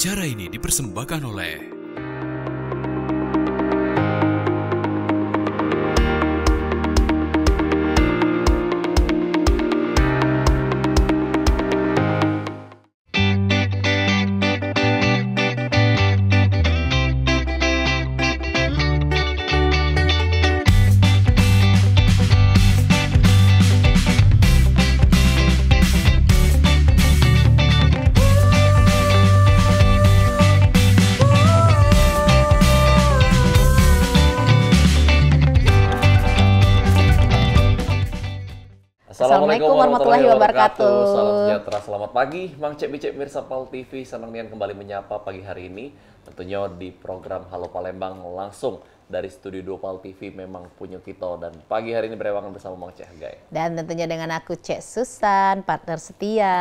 Acara ini dipersembahkan oleh sejahtera, selamat pagi. Mang Cep Bicep Mirsa Pal TV, senang nian kembali menyapa pagi hari ini. Tentunya di program Halo Palembang langsung dari Studio 2 Pal TV memang punya kita dan pagi hari ini berewangan bersama Mang Cek, Gai. Dan tentunya dengan aku Cek Susan, partner setia.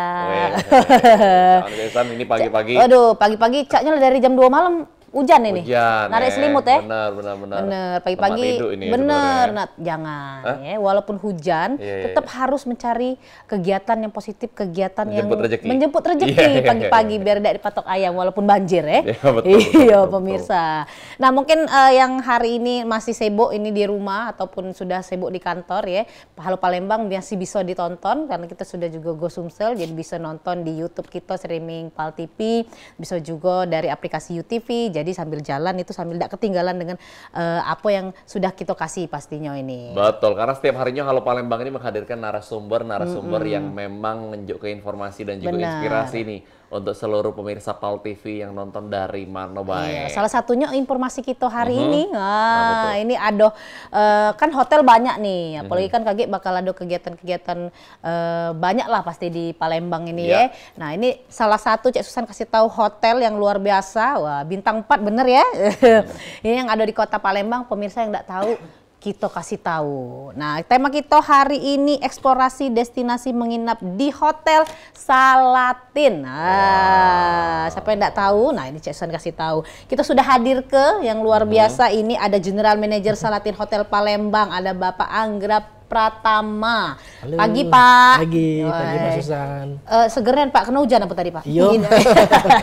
ini pagi-pagi. Aduh, pagi-pagi Caknya dari jam 2 malam Hujan ini. Hujan. Narik eh, selimut ya. Benar, benar, benar. Benar, pagi-pagi. Benar, nah, jangan Hah? ya. Walaupun hujan, yeah, yeah, tetap yeah. harus mencari kegiatan yang positif, kegiatan menjemput yang rejeki. menjemput rezeki iya, iya, iya, pagi-pagi biar tidak dipatok ayam walaupun banjir ya. Iya, betul, betul, pemirsa. Nah, mungkin uh, yang hari ini masih sibuk ini di rumah ataupun sudah sibuk di kantor ya. Halo Palembang masih bisa ditonton karena kita sudah juga go Sumsel jadi bisa nonton di YouTube kita streaming Pal TV, bisa juga dari aplikasi UTV jadi sambil jalan itu sambil tidak ketinggalan dengan uh, apa yang sudah kita kasih pastinya ini. Betul, karena setiap harinya kalau Palembang ini menghadirkan narasumber-narasumber mm -hmm. yang memang menunjukkan informasi dan juga Benar. inspirasi nih untuk seluruh pemirsa Pal TV yang nonton dari mana iya, baik. Iya, salah satunya informasi kita hari mm -hmm. ini. Nah, ini ada uh, eh, kan hotel banyak nih. Mhm. Apalagi mm -hmm. kan kaget bakal ada kegiatan-kegiatan uh, banyak lah pasti di Palembang ini yeah. ya. Nah, ini salah satu Cek Susan kasih tahu hotel yang luar biasa. Wah, bintang 4 bener ya. Iya. ini yang ada di Kota Palembang pemirsa yang tidak tahu kita kasih tahu. Nah, tema kita hari ini eksplorasi destinasi menginap di Hotel Salatin. Nah, wow. siapa yang tidak tahu? Nah, ini Jason kasih tahu. Kita sudah hadir ke yang luar mm-hmm. biasa hmm. ini ada General Manager Salatin Hotel Palembang, ada Bapak Anggra Pratama. Halo. Pagi Pak. Pagi, Woy. pagi Mbak Susan. Uh, segeran Pak, kena hujan apa tadi Pak? Iya.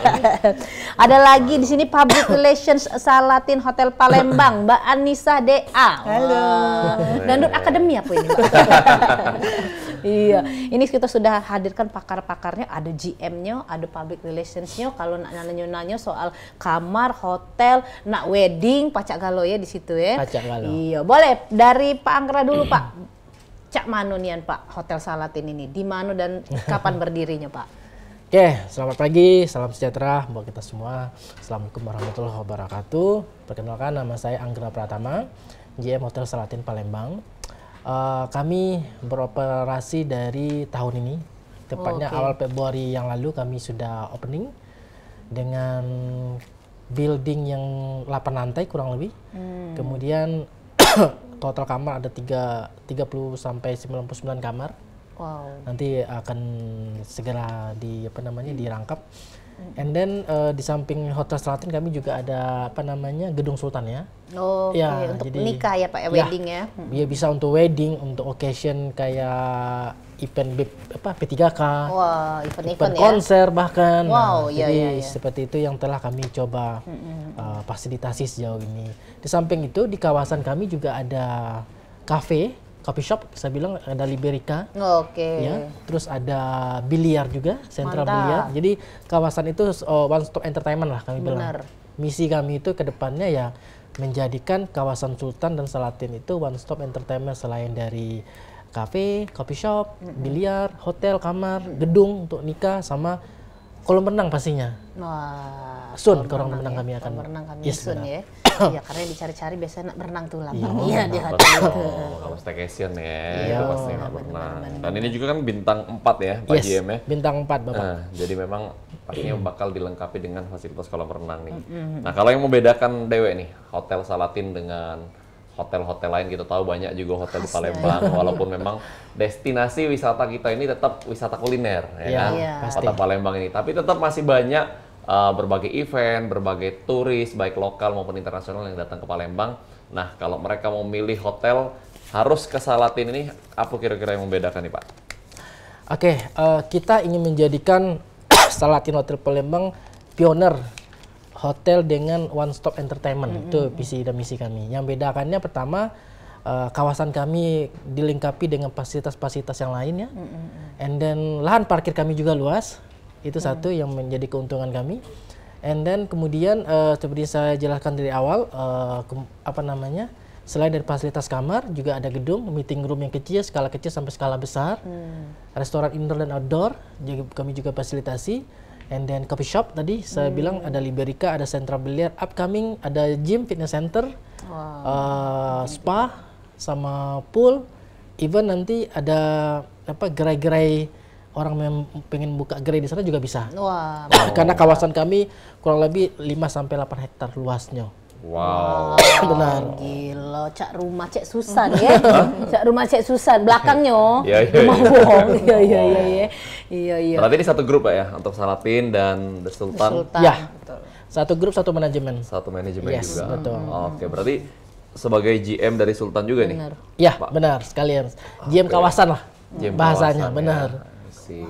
Ada lagi di sini Public Relations Salatin Hotel Palembang, Mbak Anissa DA. Halo. Dandut Akademi apa ini Pak? iya, ini kita sudah hadirkan pakar-pakarnya, ada GM-nya, ada public relations-nya, kalau nak nanya-nanya soal kamar, hotel, nak wedding, pacak galo ya di situ ya. Pacak galo. Iya, boleh dari Pak Angkra dulu Pak Cak Manu nian Pak Hotel Salatin ini di mana dan kapan berdirinya Pak? Oke, selamat pagi, salam sejahtera buat kita semua. Assalamualaikum warahmatullahi wabarakatuh. Perkenalkan nama saya Anggra Pratama, GM Hotel Salatin Palembang. Uh, kami beroperasi dari tahun ini, tepatnya oh, okay. awal Februari yang lalu kami sudah opening dengan building yang 8 lantai kurang lebih. Hmm. Kemudian total kamar ada 3 30 sampai 99 kamar. Wow. Nanti akan segera di apa namanya hmm. dirangkap. Hmm. And then uh, di samping Hotel Selatan kami juga ada apa namanya Gedung Sultan ya. Oh, okay. ya, untuk jadi, nikah ya Pak ya, ya wedding ya. Ya, hmm. ya bisa untuk wedding, untuk occasion kayak event B, apa P3K, wow, event, event, ya? konser bahkan. Nah, wow, nah, iya, jadi iya, iya. seperti itu yang telah kami coba mm -hmm. uh, fasilitasi sejauh ini. Di samping itu di kawasan kami juga ada kafe, coffee shop, saya bilang ada Liberica. Oke. Okay. Ya, terus ada biliar juga, sentra biliar. Jadi kawasan itu uh, one stop entertainment lah kami Benar. bilang. Misi kami itu ke depannya ya menjadikan kawasan Sultan dan Salatin itu one stop entertainment selain dari kafe, coffee shop, mm-hmm. biliar, hotel, kamar, mm-hmm. gedung untuk nikah sama kolam renang pastinya. Wah, sun kolam renang, renang ya. kami akan. Kolam renang kami yes, sun ya. Iya karena dicari-cari biasanya nak berenang tuh lama. Iya, iya oh, di hati oh, Kalau staycation ya, iya, pasti nak berenang. Dan ini juga kan bintang 4 ya, Pak yes, GM ya. bintang 4 Bapak. Nah, jadi memang pastinya bakal dilengkapi dengan fasilitas kolam renang nih. Mm -hmm. Nah kalau yang membedakan Dewe nih, Hotel Salatin dengan hotel-hotel lain kita tahu banyak juga hotel di Palembang ya. walaupun memang destinasi wisata kita ini tetap wisata kuliner ya, ya kan ya. kota Palembang ini tapi tetap masih banyak uh, berbagai event berbagai turis baik lokal maupun internasional yang datang ke Palembang nah kalau mereka mau milih hotel harus ke Salatin ini apa kira-kira yang membedakan nih Pak? Oke uh, kita ingin menjadikan Salatin Hotel Palembang pioner hotel dengan one stop entertainment mm -hmm. itu visi dan misi kami. Yang bedakannya pertama uh, kawasan kami dilengkapi dengan fasilitas-fasilitas yang lainnya, mm -hmm. and then lahan parkir kami juga luas. Itu mm. satu yang menjadi keuntungan kami. And then kemudian uh, seperti saya jelaskan dari awal uh, apa namanya selain dari fasilitas kamar juga ada gedung meeting room yang kecil skala kecil sampai skala besar, mm. restoran indoor dan outdoor kami juga fasilitasi and then coffee shop tadi saya hmm. bilang ada Liberica, ada sentra Billiard, upcoming ada gym, fitness center, wow. uh, spa, sama pool, even nanti ada apa gerai-gerai orang yang pengen buka gerai di sana juga bisa. Wow. Karena kawasan kami kurang lebih 5 sampai 8 hektar luasnya. Wow. Benar. Gila, cak rumah cek Susan ya. cak rumah cek Susan belakangnya. Oh. Iya, iya. Rumah iya. Iya, iya, iya, iya, iya. Iya, Berarti ini satu grup Pak ya untuk Salatin dan The Sultan. The Sultan. Ya. Satu grup satu manajemen. Satu manajemen yes, juga. betul. Oh, Oke, okay. berarti sebagai GM dari Sultan juga benar. nih. Iya, benar sekalian. Okay. GM kawasan lah. GM bahasanya, kawasan, benar. Ya sih.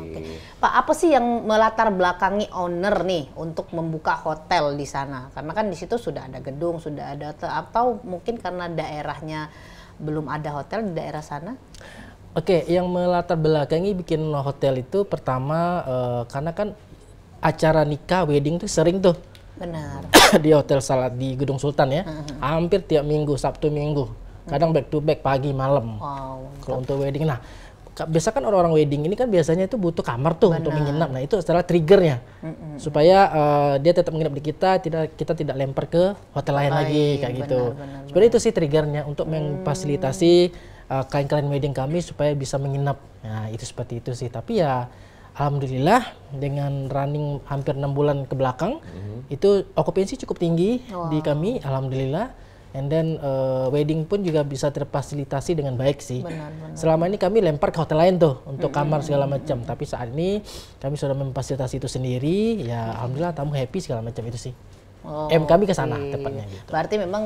Pak, apa sih yang melatar belakangi owner nih untuk membuka hotel di sana? Karena kan di situ sudah ada gedung, sudah ada atau mungkin karena daerahnya belum ada hotel di daerah sana? Oke, yang melatar belakangi bikin hotel itu pertama uh, karena kan acara nikah, wedding tuh sering tuh. Benar. di hotel salat di Gedung Sultan ya. Uh mm-hmm. -huh. Hampir tiap minggu, Sabtu Minggu. Kadang back to back pagi malam. Wow. Kalau untuk wedding nah biasa kan orang-orang wedding ini kan biasanya itu butuh kamar tuh Benar. untuk menginap. Nah, itu adalah triggernya. Mm -mm. Supaya uh, dia tetap menginap di kita, tidak kita tidak lempar ke hotel lain Baik, lagi kayak benar, gitu. Sebenarnya itu sih triggernya untuk hmm. memfasilitasi uh, klien-klien wedding kami supaya bisa menginap. Nah, itu seperti itu sih. Tapi ya alhamdulillah dengan running hampir enam bulan ke belakang mm -hmm. itu okupansi cukup tinggi wow. di kami alhamdulillah and then uh, wedding pun juga bisa terfasilitasi dengan baik sih. Benar, benar. Selama ini kami lempar ke hotel lain tuh untuk mm -hmm. kamar segala macam, mm -hmm. tapi saat ini kami sudah memfasilitasi itu sendiri. Ya alhamdulillah tamu happy segala macam itu sih. Oh, M kami ke sana okay. tepatnya gitu. Berarti memang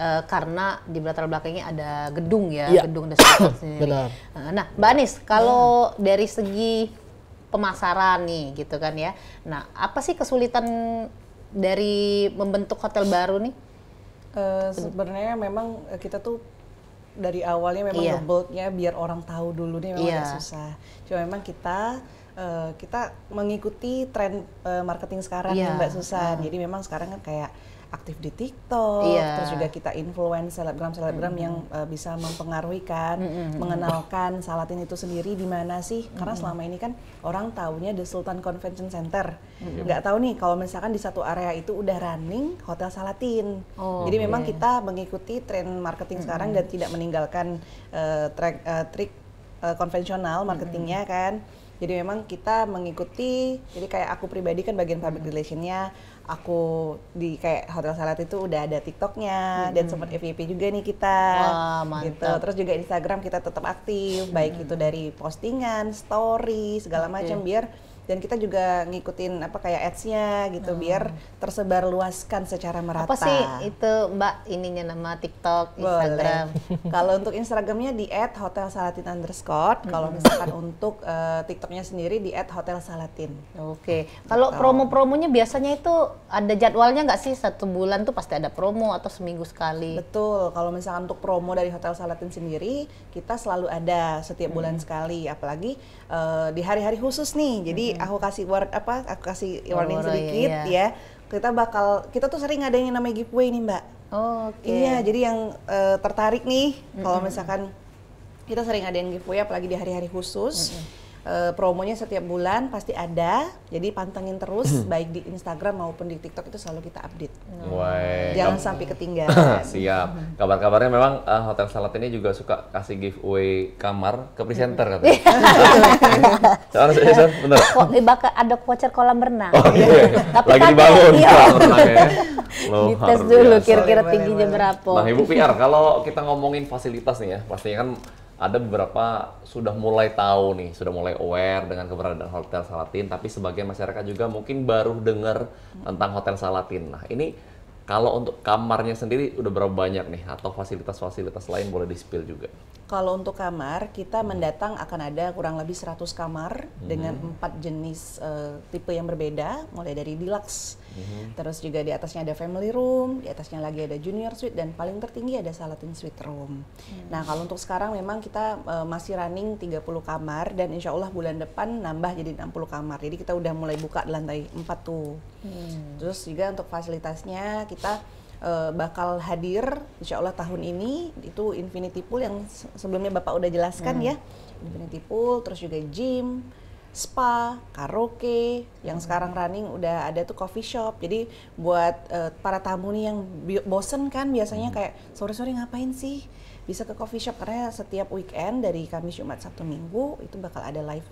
Uh, karena di latar belakangnya ada gedung ya, ya. gedung dan sendiri. Benar. Eh, nah, Mbak Anies, kalau hmm. dari segi pemasaran nih gitu kan ya. Nah, apa sih kesulitan dari membentuk hotel baru nih? Eh, sebenarnya memang eh, kita tuh dari awalnya memang yeah. ngebuildnya biar orang tahu dulu nih memang yeah. susah. Cuma memang kita uh, kita mengikuti tren uh, marketing sekarang yeah. Mbak Susan. Yeah. Jadi memang sekarang kan kayak aktif di TikTok, iya. terus juga kita influence selebgram-selebgram -hmm. yang uh, bisa mempengaruhi kan, -hmm. hmm, hmm. mengenalkan Salatin itu sendiri di mana sih? -hmm. Karena selama ini kan orang taunya The Sultan Convention Center. Mm -hmm. Nggak tahu nih kalau misalkan di satu area itu udah running Hotel Salatin. Oh, Jadi okay. memang iya. kita mengikuti tren marketing -hmm. sekarang dan hmm. tidak meninggalkan uh, track, uh, trik uh, konvensional marketingnya -hmm. kan. Jadi memang kita mengikuti, jadi kayak aku pribadi kan bagian public relationnya, aku di kayak hotel salat itu udah ada TikToknya hmm. dan sempat FYP juga nih kita Wah, gitu terus juga Instagram kita tetap aktif baik itu dari postingan story segala macam biar dan kita juga ngikutin apa kayak ads-nya gitu hmm. biar tersebar luaskan secara merata. Apa sih itu Mbak ininya nama TikTok, Instagram? kalau untuk Instagramnya di @hotelsalatin underscore. Hmm. Kalau misalkan untuk uh, TikToknya sendiri di @hotelsalatin. Oke. Okay. Kalau gitu. promo-promonya biasanya itu ada jadwalnya nggak sih satu bulan tuh pasti ada promo atau seminggu sekali? Betul. Kalau misalkan untuk promo dari Hotel Salatin sendiri kita selalu ada setiap hmm. bulan sekali. Apalagi uh, di hari-hari khusus nih. Jadi hmm Iya. aku kasih war apa aku kasih oh, warning sedikit ya, iya. ya kita bakal kita tuh sering ada yang namanya giveaway nih mbak oh, okay. iya jadi yang uh, tertarik nih mm -hmm. kalau misalkan kita sering ada yang giveaway apalagi di hari-hari khusus mm -hmm uh, promonya setiap bulan pasti ada. Jadi pantengin terus hmm. baik di Instagram maupun di TikTok itu selalu kita update. Nah, jangan Kamu, sampai ketinggalan. Siap. Kabar-kabarnya memang uh, Hotel Salat ini juga suka kasih giveaway kamar ke presenter katanya. Soalnya benar. Bakal ada voucher kolam renang. Oh, iya. Tapi Lagi dibangun kolam renangnya. Dites dulu kira-kira tingginya berapa. Nah, Ibu PR, kalau kita ngomongin fasilitas nih ya, pastinya kan ada beberapa sudah mulai tahu nih, sudah mulai aware dengan keberadaan Hotel Salatin, tapi sebagian masyarakat juga mungkin baru dengar tentang Hotel Salatin. Nah, ini kalau untuk kamarnya sendiri udah berapa banyak nih atau fasilitas-fasilitas lain boleh di-spill juga? Kalau untuk kamar, kita mendatang akan ada kurang lebih 100 kamar hmm. dengan empat jenis uh, tipe yang berbeda, mulai dari deluxe hmm Terus juga di atasnya ada family room, di atasnya lagi ada junior suite dan paling tertinggi ada Salatin suite room. Mm. Nah, kalau untuk sekarang memang kita uh, masih running 30 kamar dan insya Allah bulan depan nambah jadi 60 kamar. Jadi kita udah mulai buka di lantai 4 tuh. Mm. Terus juga untuk fasilitasnya kita eh, bakal hadir insya Allah tahun ini itu infinity pool yang sebelumnya Bapak udah jelaskan hmm. ya infinity pool terus juga gym spa, karaoke, yang hmm. sekarang running udah ada tuh coffee shop. Jadi buat uh, para tamu nih yang bosen kan biasanya hmm. kayak sore-sore ngapain sih? Bisa ke coffee shop karena setiap weekend dari Kamis, Jumat, Sabtu, Minggu itu bakal ada live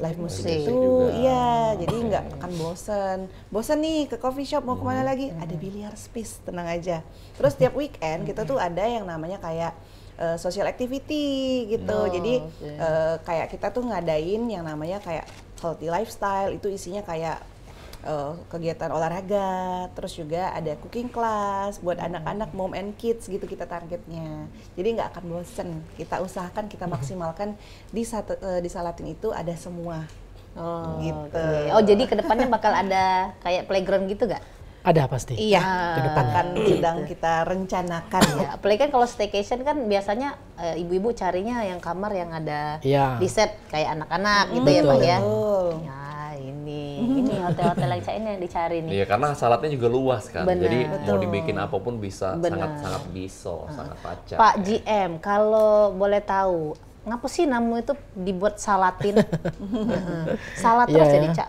live musik itu iya jadi nggak akan bosen bosen nih ke coffee shop mau kemana hmm. lagi ada biliar space tenang aja terus setiap weekend kita tuh ada yang namanya kayak uh, social activity gitu. Oh, Jadi okay. uh, eh, kayak kita tuh ngadain yang namanya kayak healthy lifestyle itu isinya kayak uh, kegiatan olahraga, terus juga ada cooking class buat hmm. anak-anak hmm. mom and kids gitu kita targetnya. Jadi nggak akan bosen. Kita usahakan kita maksimalkan di satu uh, di Salatin itu ada semua. Oh, gitu. Oh, jadi kedepannya bakal ada kayak playground gitu gak? Ada pasti. Iya. Ke depan ya? kan ya. sedang kita rencanakan ya. Apalagi kan kalau staycation kan biasanya eh, ibu-ibu e, carinya yang kamar yang ada ya. di set kayak anak-anak mm, gitu betul. ya Pak ya. Betul. Ya ini ini hotel-hotel yang -hotel yang dicari nih. Iya karena salatnya juga luas kan. Bener. Jadi Betul. mau dibikin apapun bisa sangat sangat bisa, uh. sangat pacar. Pak ya. GM kalau boleh tahu ngapa sih namu itu dibuat salatin? salat iya, terus jadi iya. cak.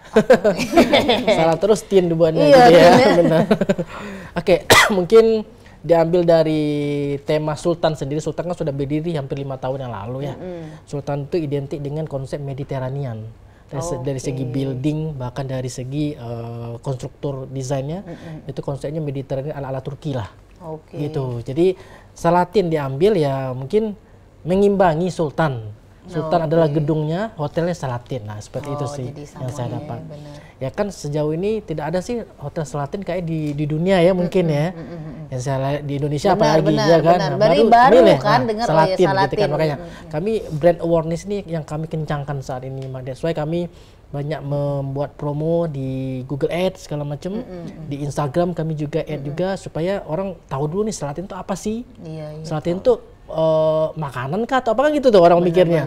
Salat terus tin dibuatnya iya, gitu ya. Benar. Oke, mungkin diambil dari tema Sultan sendiri. Sultan kan sudah berdiri hampir lima tahun yang lalu ya. Mm Sultan itu identik dengan konsep Mediterranean dari, oh, dari segi building bahkan dari segi uh, konstruktur desainnya mm -hmm. itu konsepnya Mediterania ala-ala Turki lah okay. gitu jadi Salatin diambil ya mungkin mengimbangi sultan. Sultan no, adalah okay. gedungnya, hotelnya Salatin. Nah, seperti oh, itu sih yang saya dapat. Bener. Ya kan sejauh ini tidak ada sih hotel Salatin kayak di di dunia ya mungkin ya. Yang saya di Indonesia benar, apalagi benar, ya kan. Benar. Nah, baru baru kan oh, ya, nah, dengar Salatin, ya, Salatin gitu kan makanya. -hmm. Kami brand awareness ini yang kami kencangkan saat ini, nah, That's why kami banyak membuat promo di Google Ads segala macam mm -hmm. di Instagram kami juga ad mm -hmm. juga supaya orang tahu dulu nih Selatin itu apa sih iya, iya, Selatin itu uh, makanan kah atau apa gitu tuh orang bener, mikirnya.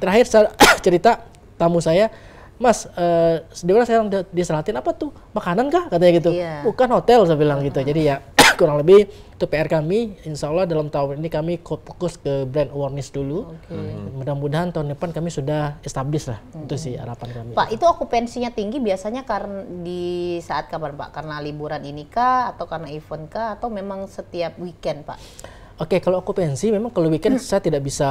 Terakhir cerita tamu saya, Mas, uh, saya bilang sekarang diselatin apa tuh makanan kah katanya gitu. Iya. Bukan hotel saya bilang hmm. gitu. Jadi ya kurang lebih itu PR kami. Insya Allah dalam tahun ini kami fokus ke brand awareness dulu. Okay. Hmm. Mudah-mudahan tahun depan kami sudah establish lah. Hmm. Itu sih harapan kami. Pak, itu okupansinya tinggi biasanya karena di saat kapan Pak? Karena liburan ini kah atau karena event kah atau memang setiap weekend Pak? Oke, okay, kalau okupansi memang kalau weekend hmm. saya tidak bisa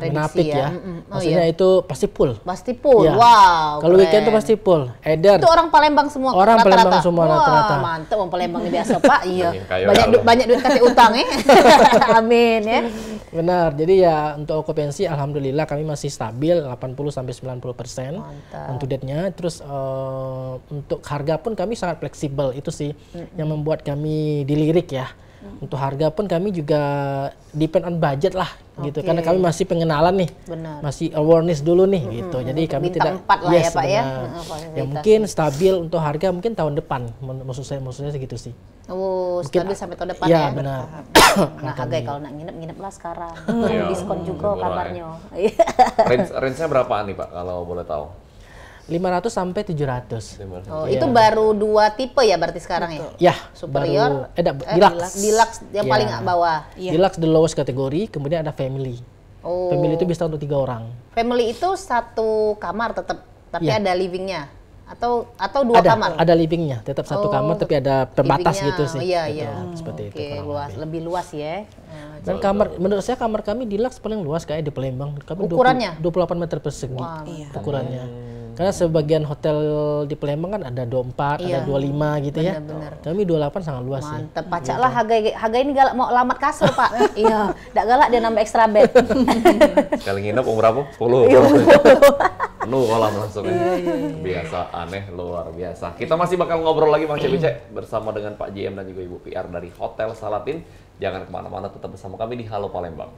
Prediksi menapik ya. ya. Hmm, hmm. Oh, Maksudnya iya. itu pasti full. Pasti full. Ya. Wow. Kalau weekend itu pasti full. Eder. Itu orang Palembang semua. Orang rata-rata. Palembang semua rata rata-rata. Mantep orang Palembang biasa, Pak. Iya. banyak du- banyak duit kasih utang ya. Amin ya. Benar. Jadi ya untuk okupansi alhamdulillah kami masih stabil 80 sampai 90 persen untuk debt nya Terus uh, untuk harga pun kami sangat fleksibel. Itu sih hmm yang hmm. membuat kami dilirik ya. Untuk harga pun kami juga depend on budget lah okay. gitu karena kami masih pengenalan nih. Benar. Masih awareness dulu nih hmm. gitu. Jadi kami Bintang tidak lah ya, yes, ya Pak benar. ya. ya mungkin stabil untuk harga mungkin tahun depan maksud saya maksudnya segitu sih. Oh, mungkin, stabil sampai tahun depan ya. ya. benar. nah, agak ya, kalau nak nginep nginep lah sekarang. Iya, diskon juga kabarnya. range range-nya berapaan nih Pak kalau boleh tahu? 500 sampai 700. Oh, ya. itu iya. baru dua tipe ya berarti sekarang Betul. ya? Ya, superior. Baru, eh, eh deluxe. Deluxe yang ya. paling iya. bawah. Ya. Deluxe the lowest kategori, kemudian ada family. Oh. Family itu bisa untuk tiga orang. Family itu satu kamar tetap, tapi ya. ada livingnya atau atau dua ada, kamar? Ada livingnya, tetap satu oh, kamar tapi ada pembatas gitu sih. Iya, iya. gitu, Hmm, seperti okay, itu. luas, lebih. lebih luas ya. Dan kamar menurut saya kamar kami deluxe paling luas kayak di Palembang. Kami ukurannya 20, 28 meter persegi wow. ukurannya. Hmm karena sebagian hotel di Palembang kan ada 24, iya. ada 25 gitu bener, ya. Bener. Kami 28 sangat luas sih. Mantep, pacak gitu. lah harga, ini galak, mau lamat kasur Pak. iya, gak galak dia nambah extra bed. Sekali nginep umur apa? 10. Iya, Penuh kolam langsung ya. Iya, iya, biasa, aneh, luar biasa. Kita masih bakal ngobrol lagi Bang Cebicek bersama dengan Pak JM dan juga Ibu PR dari Hotel Salatin. Jangan kemana-mana, tetap bersama kami di Halo Palembang.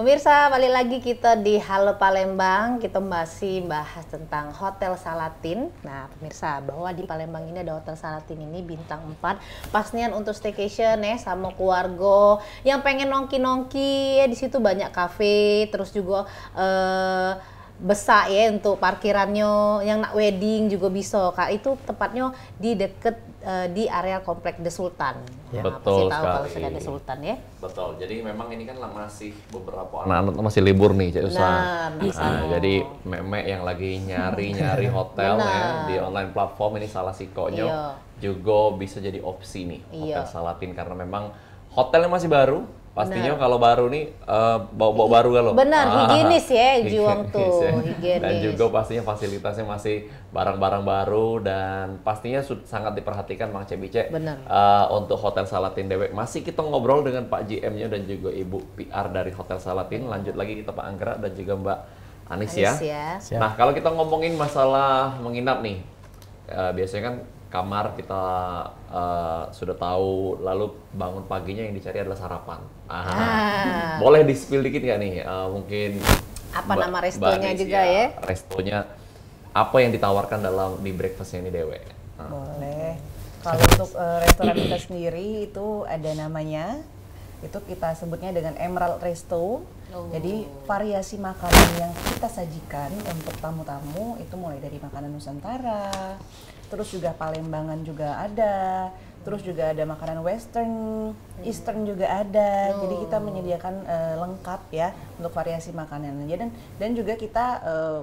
Pemirsa, balik lagi kita di Halo Palembang. Kita masih bahas tentang Hotel Salatin. Nah, pemirsa, bahwa di Palembang ini ada Hotel Salatin ini bintang 4. Pasnya untuk staycation ya sama keluarga yang pengen nongki-nongki. Ya, di situ banyak cafe, terus juga eh besar ya untuk parkirannya yang nak wedding juga bisa kak itu tepatnya di deket uh, di area komplek The Sultan. Ya, nah, Betul pasti tahu sekali. kalau The Sultan ya. Betul. Jadi memang ini kan masih beberapa anak anak masih libur nih Cak Usah. Nah, bisa. Nah, jadi memek yang lagi nyari-nyari hotel nah. ya di online platform ini salah si sikonya juga bisa jadi opsi nih iya. hotel Salatin karena memang hotelnya masih baru, Pastinya kalau baru nih uh, bau-bau baru kalau. Benar, ah, higienis ya Juang tuh, ya. higienis. Dan juga pastinya fasilitasnya masih barang-barang baru dan pastinya sangat diperhatikan Bang Cebice. Benar. Uh, untuk Hotel Salatin Dewek masih kita ngobrol dengan Pak GM-nya dan juga Ibu PR dari Hotel Salatin. Lanjut lagi kita Pak Anggra dan juga Mbak Anis, ya. Anis ya. ya. Nah, kalau kita ngomongin masalah menginap nih, uh, biasanya kan kamar kita uh, sudah tahu lalu bangun paginya yang dicari adalah sarapan. Ah. ah. Boleh di spill dikit nggak nih? Uh, mungkin apa nama restonya juga ya? Restonya apa yang ditawarkan dalam di breakfastnya ini Dewe? Uh. Boleh. Kalau untuk uh, restoran kita sendiri itu ada namanya itu kita sebutnya dengan Emerald Resto. Oh. Jadi variasi makanan yang kita sajikan untuk tamu-tamu itu mulai dari makanan Nusantara, terus juga Palembangan juga ada terus juga ada makanan western, hmm. eastern juga ada. Jadi kita oh. menyediakan uh, lengkap ya untuk variasi makanannya dan dan juga kita uh,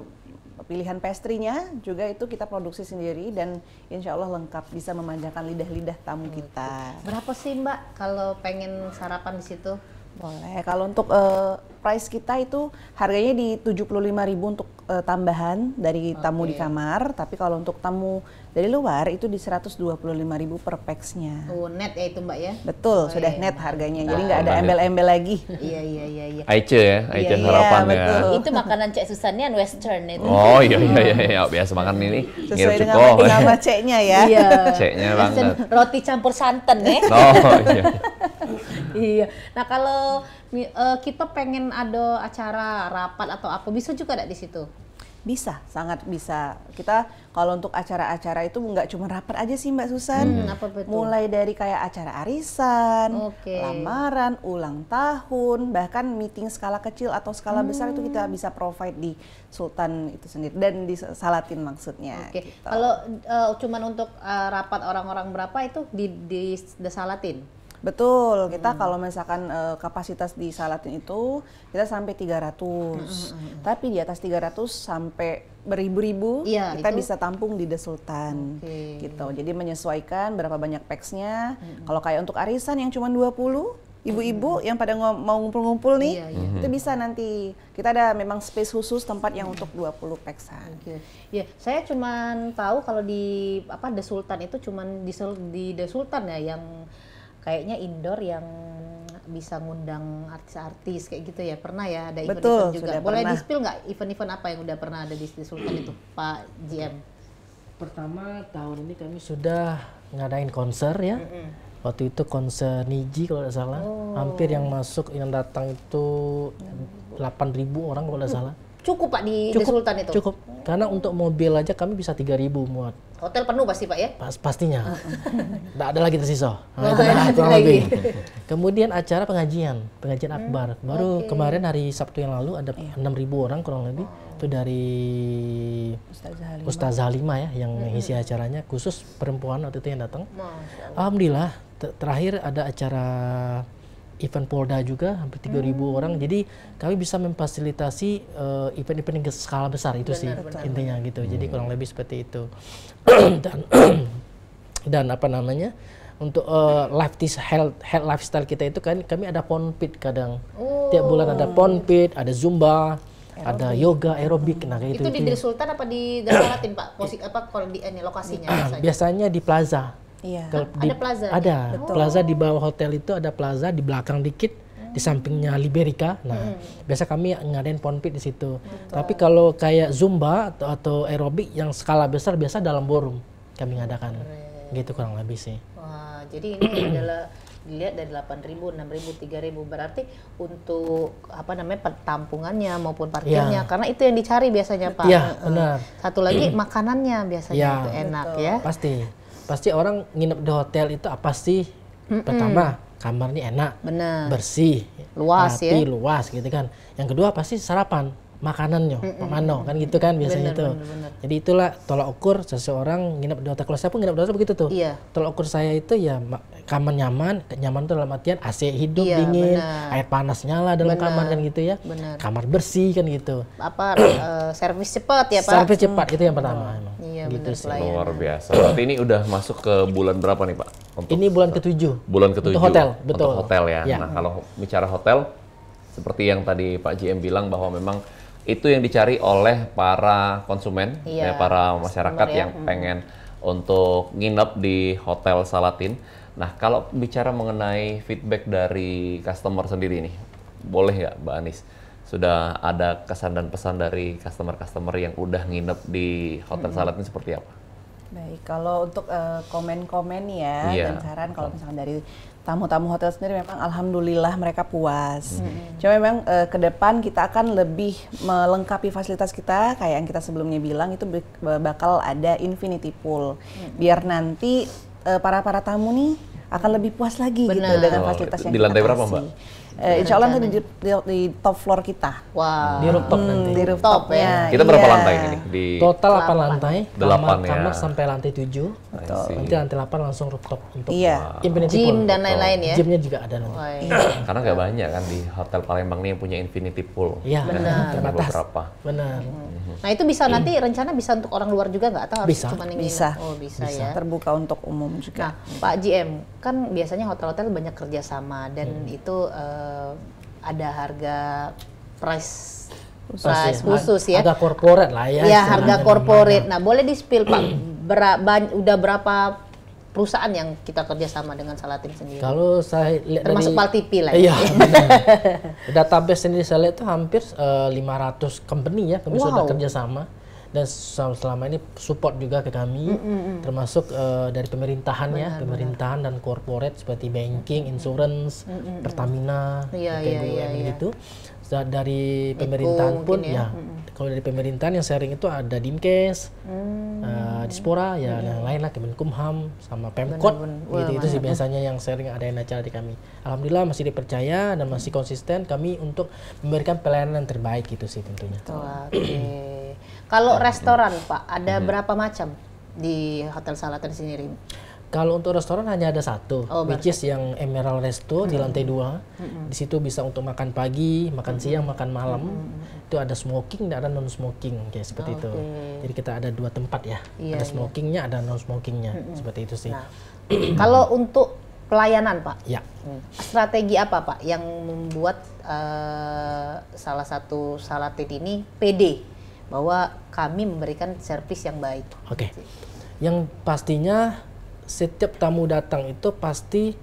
pilihan pastrinya juga itu kita produksi sendiri dan insya Allah lengkap bisa memanjakan lidah-lidah tamu hmm. kita. Berapa sih Mbak kalau pengen sarapan di situ? Boleh. Kalau untuk uh, price kita itu harganya di 75.000 untuk uh, tambahan dari okay. tamu di kamar, tapi kalau untuk tamu dari luar itu di 125.000 per pax-nya. Oh, net ya itu Mbak ya? Betul, oh, sudah iya, net iya. harganya. Nah. Jadi nggak ada nah, nah. embel-embel lagi. iya, iya, iya, iya. Aice ya, Aice iya, iya, harapan iya, ya. Itu makanan Cek Susannya western itu. Oh, iya iya iya, iya. Oh, biasa makan ini. Sesuai dengan cukup. nama Ceknya ya. Iya. Ceknya banget. Roti campur santan ya. Oh, iya. iya. Iya. Nah kalau uh, kita pengen ada acara rapat atau apa bisa juga nggak di situ? Bisa, sangat bisa. Kita kalau untuk acara-acara itu nggak cuma rapat aja sih Mbak Susan. Hmm, apa betul? Mulai dari kayak acara arisan, okay. lamaran, ulang tahun, bahkan meeting skala kecil atau skala hmm. besar itu kita hmm. bisa provide di Sultan itu sendiri dan di Salatin maksudnya. Oke. Okay. Gitu. Kalau uh, eh, cuma untuk uh, rapat orang-orang berapa itu di di, di Salatin? Betul, kita hmm. kalau misalkan uh, kapasitas di Salatin itu kita sampai 300. Hmm, hmm, hmm. Tapi di atas 300 sampai beribu-ribu ya, kita itu... bisa tampung di The Sultan. Okay. Gitu. Jadi menyesuaikan berapa banyak packs-nya. Hmm. Kalau kayak untuk arisan yang cuma 20 Ibu-ibu hmm. yang pada mau ngumpul-ngumpul nih, iya, iya. itu bisa nanti. Kita ada memang space khusus tempat yang untuk 20 peksan. Okay. Ya, saya cuma tahu kalau di apa The Sultan itu cuma di, di The Sultan ya yang kayaknya indoor yang bisa ngundang artis-artis kayak gitu ya pernah ya ada event-event juga boleh pernah. di-spill nggak event-event apa yang udah pernah ada di Sri Sultan itu Pak GM pertama tahun ini kami sudah ngadain konser ya mm -hmm. waktu itu konser Niji kalau tidak salah oh. hampir yang masuk yang datang itu 8.000 orang kalau tidak salah Cukup Pak di, cukup, di Sultan itu? Cukup. Karena untuk mobil aja kami bisa 3000 muat. Hotel penuh pasti Pak ya? Pas, pastinya. Tidak ada lagi tersisa. Oh, lebih. Kemudian acara pengajian, pengajian hmm. akbar. Baru okay. kemarin hari Sabtu yang lalu ada iya. ribu orang kurang lebih. Itu dari Ustaz Halima. ya yang hmm. acaranya khusus perempuan waktu itu yang datang. Alhamdulillah terakhir ada acara event Polda juga hampir 3000 hmm. orang. Jadi kami bisa memfasilitasi event eh, event-event yang skala besar itu benar, sih benar. intinya gitu. Hmm. Jadi kurang lebih seperti itu. dan dan apa namanya? Untuk uh, eh, life health, health lifestyle kita itu kan kami ada pond pit kadang. Oh. Tiap bulan ada pond pit, ada zumba, aerobik. ada yoga aerobik nah kayak itu. Itu di Sultan apa di Daratin, Pak? Posisi apa di eh, lokasinya biasanya? biasanya di plaza. Iya. Ke, di, ada plaza. Ada. Betul. Plaza di bawah hotel itu ada plaza di belakang dikit di sampingnya Liberica. Nah, hmm. biasa kami ngadain ponpit di situ. Betul. Tapi kalau kayak zumba atau, atau aerobik yang skala besar biasa dalam borum kami ngadakan. Keren. Gitu kurang lebih sih. Wah, jadi ini adalah dilihat dari 8.000, 6.000, 3.000 berarti untuk apa namanya pertampungannya maupun parkirnya ya. karena itu yang dicari biasanya Pak. Iya, benar. Satu lagi makanannya biasanya ya, itu enak betul. ya. Pasti pasti orang nginep di hotel itu apa sih? Mm-mm. Pertama, kamarnya enak, Bener. bersih, luas rapi, ya. luas gitu kan. Yang kedua pasti sarapan makanannya, mm -mm. mano kan gitu kan biasanya bener, tuh. Bener, bener. Jadi itulah tolak ukur seseorang nginep di hotel saya pun nginep di hotel begitu tuh. Iya. Tolak ukur saya itu ya kamar nyaman, nyaman tuh dalam artian AC hidup yeah, dingin, bener. air panas nyala dalam bener, kamar kan gitu ya. Bener. Kamar bersih kan gitu. Apa uh, servis cepat ya, Pak? Servis cepat hmm. itu yang hmm. pertama. Oh. Iya, gitu bener, sih. Luar biasa. Berarti ini udah masuk ke bulan berapa nih, Pak? Untuk ini bulan ketujuh. Bulan ketujuh. Untuk hotel, betul. Untuk hotel ya. ya. Nah, kalau bicara hotel seperti yang tadi Pak GM bilang bahwa memang itu yang dicari oleh para konsumen, ya, ya para masyarakat ya. yang hmm. pengen untuk nginep di hotel Salatin. Nah, kalau bicara mengenai feedback dari customer sendiri nih, boleh nggak Mbak Anis? Sudah ada kesan dan pesan dari customer-customer yang udah nginep di hotel hmm. Salatin seperti apa? Baik, kalau untuk eh, komen-komen uh, ya yeah. dan saran kalau misalkan dari tamu-tamu hotel sendiri memang alhamdulillah mereka puas. hmm Cuma memang uh, ke depan kita akan lebih melengkapi fasilitas kita kayak yang kita sebelumnya bilang itu eh, bakal ada infinity pool. hmm Biar nanti eh, para para para tamu nih akan lebih puas lagi Bener. gitu dengan oh, fasilitas yang di lantai berapa kasih. mbak? Uh, insya Allah nanti di, di, di top floor kita. Wow. Di rooftop hmm, nanti. Di rooftop ya. Iya. Kita berapa yeah. lantai ini? Di Total 8 lantai. 8 kamar, ya. kamar sampai lantai 7. Betul. Nanti lantai 8 langsung rooftop untuk iya. infinity gym pool. dan lain-lain ya. Gymnya juga ada nanti. Oh, iya. Karena nggak banyak kan di hotel Palembang ini yang punya infinity pool. Iya. Benar. Terbatas. Berapa. Benar. Mm-hmm. Nah itu bisa hmm. nanti rencana bisa untuk orang luar juga nggak? Atau harus bisa. cuma ingin? bisa. Oh bisa, bisa ya. Terbuka untuk umum juga. Nah Pak GM kan biasanya hotel-hotel banyak kerjasama dan iya. itu uh, uh, ada harga price price ya. khusus ya. Harga corporate lah ya. Iya, ya harga korporat. Nah boleh di spill pak, Ber udah berapa perusahaan yang kita kerjasama dengan Salatin sendiri? Kalau saya lihat termasuk Paltipi lah. Ya? Iya. benar. Database sendiri saya lihat itu hampir uh, eh, 500 company ya kami wow. sudah kerjasama dan selama ini support juga ke kami mm -hmm. termasuk uh, dari pemerintahannya benar, pemerintahan benar. dan corporate seperti banking, mm, mm, insurance, mm -hmm. Pertamina, yeah, itu, yeah, yeah, gitu. Iya, kan, iya. gitu. Dari pemerintahan pun ya. ya. Mm -hmm. Kalau dari pemerintahan yang sering itu ada Dimkes, mm. uh, eh, Dispora ya mm. dan lain lah Kemenkumham sama Pemkot benar, benar. gitu. itu sih biasanya yang sering ada yang acara di kami. Alhamdulillah masih dipercaya dan masih konsisten kami untuk memberikan pelayanan terbaik gitu sih tentunya. Oh, Okay. Kalau ya, restoran ya. Pak, ada hmm. berapa macam di Hotel Salatan sendiri? Kalau untuk restoran hanya ada satu, oh, which is yang Emerald Resto hmm. di mhm. lantai dua. Hmm. Di situ bisa untuk makan pagi, makan mhm. siang, makan malam. Hmm. Itu ada smoking dan ada non smoking, kayak seperti okay. itu. Jadi kita ada dua tempat ya, iya, ada iya. smokingnya, iya. ada non smokingnya, hmm. seperti itu sih. Nah, kalau untuk pelayanan pak, ya. Hmm. strategi apa pak yang membuat uh, salah satu salatit ini PD bahwa kami memberikan servis yang baik. Oke. Okay. Yang pastinya setiap tamu datang itu pasti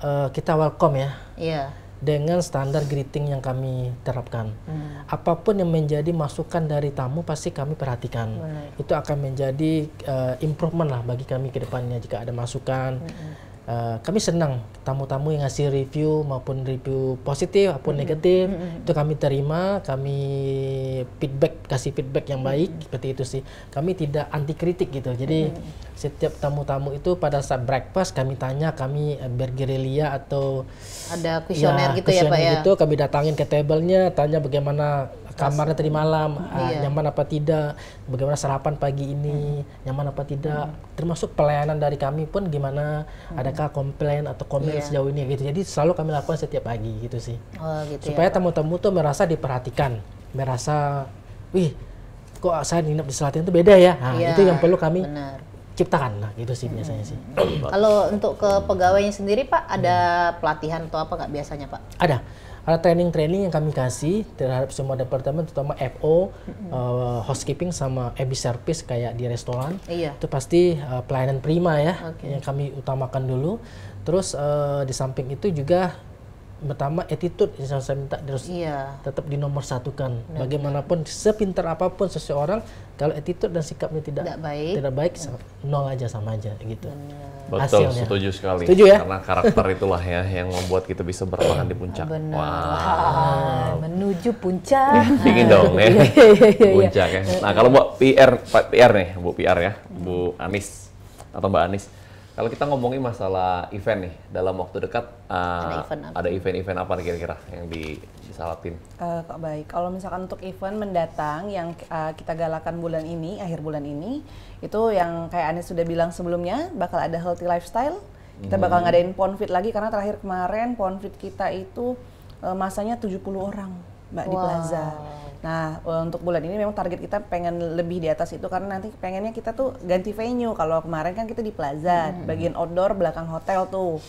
uh, kita welcome ya. Iya. Yeah. Dengan standar greeting yang kami terapkan. Hmm. Apapun yang menjadi masukan dari tamu pasti kami perhatikan. Benar. Itu akan menjadi uh, improvement lah bagi kami ke depannya jika ada masukan. Hmm Uh, kami senang tamu-tamu yang ngasih review maupun review positif maupun mm negatif mm itu kami terima kami feedback kasih feedback yang baik mm seperti itu sih kami tidak anti kritik gitu jadi mm setiap tamu-tamu itu pada saat breakfast kami tanya kami eh, bergerilya atau ada ya, kuesioner ya, gitu ya pak ya itu kami datangin ke tablenya tanya bagaimana kamarnya tadi malam ah, iya. nyaman apa tidak bagaimana sarapan pagi ini hmm. nyaman apa tidak hmm. termasuk pelayanan dari kami pun gimana hmm. adakah komplain atau komen yeah. sejauh ini gitu jadi selalu kami lakukan setiap pagi gitu sih oh, gitu ya, supaya tamu tamu-tamu tuh merasa diperhatikan merasa wih kok saya nginep di Selatan itu beda ya nah, yeah, itu yang perlu kami benar ciptakan lah gitu sih hmm. biasanya sih. Kalau untuk ke pegawainya sendiri Pak ada pelatihan atau apa nggak biasanya Pak? Ada ada training-training yang kami kasih terhadap semua departemen, terutama FO, mm-hmm. uh, eh, housekeeping sama EBI service kayak di restoran. Iya. Itu pasti uh, pelayanan prima ya okay. yang kami utamakan dulu. Terus uh, di samping itu juga pertama attitude yang saya minta terus iya. tetap nomor satukan. Benar, Bagaimanapun benar. sepintar apapun seseorang kalau attitude dan sikapnya tidak tidak baik, tidak baik sama, nol aja sama aja gitu. Benar. Betul, Hasilnya. setuju sekali. Setuju ya? Karena karakter itulah ya yang membuat kita bisa bertahan di puncak. Benar. Wow. Menuju puncak. Iya, Ingin dong ya. Iya, iya, puncak ya. Nah, kalau buat PR PR nih, Bu PR ya, Bu Anis atau Mbak Anis kalau kita ngomongin masalah event nih, dalam waktu dekat uh, ada event-event apa kira-kira yang di, disalatin? Uh, baik, kalau misalkan untuk event mendatang yang uh, kita galakan bulan ini, akhir bulan ini, itu yang kayak Anies sudah bilang sebelumnya, bakal ada healthy lifestyle. Kita hmm. bakal ngadain ponfit lagi karena terakhir kemarin ponfit kita itu uh, masanya 70 orang, Mbak, wow. di plaza Nah, e, untuk bulan ini memang target kita pengen lebih di atas itu karena nanti pengennya kita tuh ganti venue. Kalau kemarin kan kita di plaza, hmm. bagian outdoor belakang hotel tuh.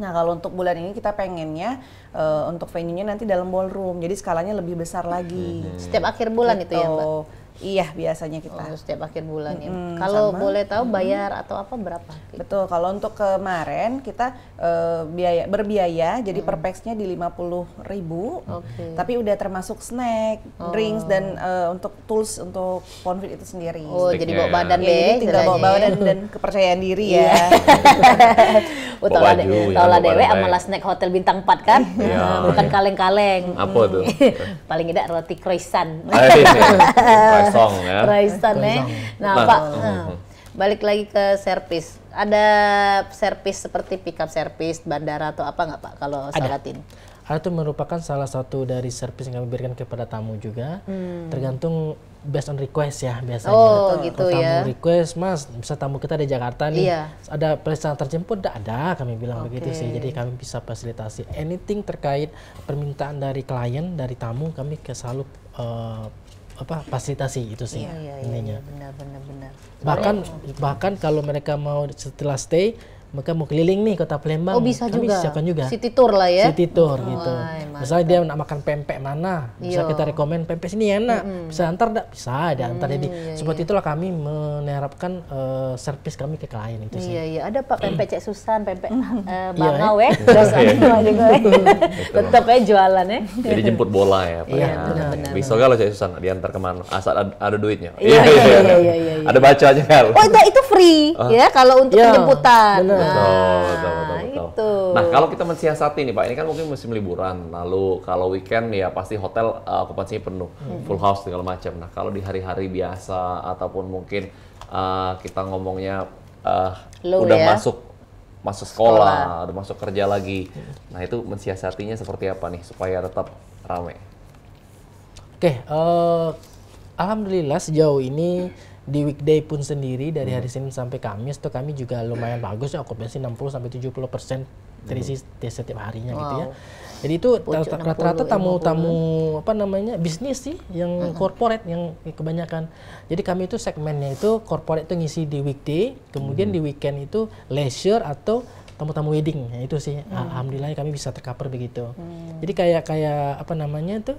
Nah, kalau untuk bulan ini kita pengennya uh, untuk venue-nya nanti dalam ballroom. Jadi skalanya lebih besar lagi. Hmm. Setiap akhir bulan gitu, itu ya, Mbak. Gitu. Iya biasanya kita. Oh, setiap akhir bulan mm Hmm, kalau sama. boleh tahu bayar hmm. atau apa berapa? Betul. Kalau untuk kemarin kita uh, biaya berbiaya jadi hmm. per packs-nya di 50.000. ribu. Okay. Tapi udah termasuk snack, oh. drinks dan uh, untuk tools untuk konfit itu sendiri. Oh Stiknya jadi bawa ya. badan ya. deh. tinggal bawa ya. badan dan kepercayaan diri ya. oh, tau lah ya, dewe amalah snack hotel bintang 4 kan? Iya. Bukan kaleng-kaleng. Apa tuh? Paling tidak roti croissant. Raisong ya. Raisong ya. Nah, nah, Pak, hmm, nah, hmm. balik lagi ke servis. Ada servis seperti pickup servis bandara atau apa nggak Pak kalau Salatin? Ada itu merupakan salah satu dari servis yang kami berikan kepada tamu juga. Hmm. Tergantung based on request ya biasanya. Oh, gitu tamu ya. request, Mas, bisa tamu kita di Jakarta nih. Iya. Ada pesan terjemput tidak ada, kami bilang okay. begitu sih. Jadi kami bisa fasilitasi anything terkait permintaan dari klien, dari tamu kami selalu uh, eh, apa fasilitasi itu sih iya, iya, iya, iya, benar benar benar. Bahkan bahkan kalau mereka mau setelah stay mereka mau keliling nih kota Palembang. Oh bisa Kami juga. siapkan juga. City tour lah ya. City tour oh, gitu. Wai, Misalnya dia nak makan pempek mana, bisa iya. kita rekomend pempek sini enak. Mm -hmm. Bisa antar tidak? Bisa ada antar. Mm, Jadi iya, iya, seperti itulah kami menerapkan uh, servis kami ke klien itu sih. Iya iya, ada Pak pempek Cek Susan, pempek uh, Bang Awe, Awek, terus Tetap aja eh, jualan ya. Jadi jemput bola ya, Pak. Iya, ya. benar. Bisa kalau Cek Susan diantar kemana? Asal ada duitnya. Iya, iya iya iya iya. Ada baca aja Oh itu itu free ah. ya kalau untuk penjemputan. Nah, betul, betul, betul, Itu. Nah, kalau kita mensiasati nih Pak, ini kan mungkin musim liburan, lalu kalau weekend ya pasti hotel uh, okupansinya penuh, hmm. full house segala macam. Nah, kalau di hari-hari biasa ataupun mungkin uh, kita ngomongnya uh, Low, udah ya? masuk masuk sekolah, sekolah, udah masuk kerja lagi. Nah, itu mensiasatinya seperti apa nih supaya tetap ramai? Oke, okay, uh, alhamdulillah sejauh ini di weekday pun sendiri dari hari hmm. Senin sampai Kamis tuh kami juga lumayan bagus ya okupansi 60 sampai 70 persen terisi hmm. setiap harinya wow. gitu ya. Jadi itu rata-rata ya, tamu-tamu apa namanya bisnis sih yang hmm. corporate yang kebanyakan. Jadi kami itu segmennya itu corporate itu ngisi di weekday, kemudian hmm. di weekend itu leisure atau tamu-tamu wedding. Ya, itu sih hmm. alhamdulillah kami bisa tercover begitu. Hmm. Jadi kayak kayak apa namanya tuh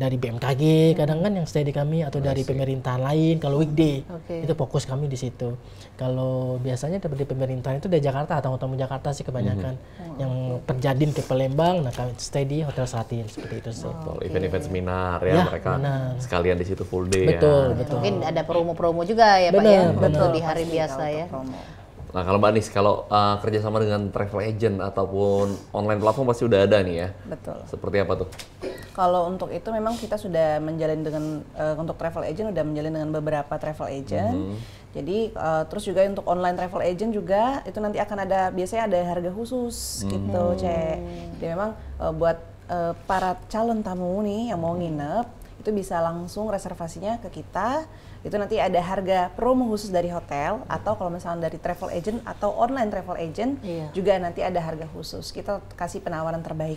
dari BMKG hmm. kadang kan yang stay di kami atau dari pemerintahan lain kalau weekday okay. itu fokus kami di situ kalau biasanya dari pemerintahan itu dari Jakarta atau tamu Jakarta sih kebanyakan -hmm. yang okay. perjadin ke Palembang nah kami stay di Hotel Salatin seperti itu sih oh, okay. event-event seminar ya, ya mereka benar. sekalian di situ full day ya. betul ya. betul mungkin ada promo-promo juga ya benar, Pak ya betul di hari biasa ya Nah kalau Mbak Nis, kalau uh, eh, kerjasama dengan travel agent ataupun online platform pasti udah ada nih ya. Betul. Seperti apa tuh? Kalau untuk itu memang kita sudah menjalin dengan uh, untuk travel agent sudah menjalin dengan beberapa travel agent. Mm -hmm. Jadi uh, terus juga untuk online travel agent juga itu nanti akan ada biasanya ada harga khusus mm -hmm. gitu, mhm. cek. Jadi memang uh, buat uh, para calon tamu nih yang mau nginep itu bisa langsung reservasinya ke kita itu nanti ada harga promo khusus dari hotel atau kalau misalnya dari travel agent atau online travel agent iya. juga nanti ada harga khusus. Kita kasih penawaran terbaik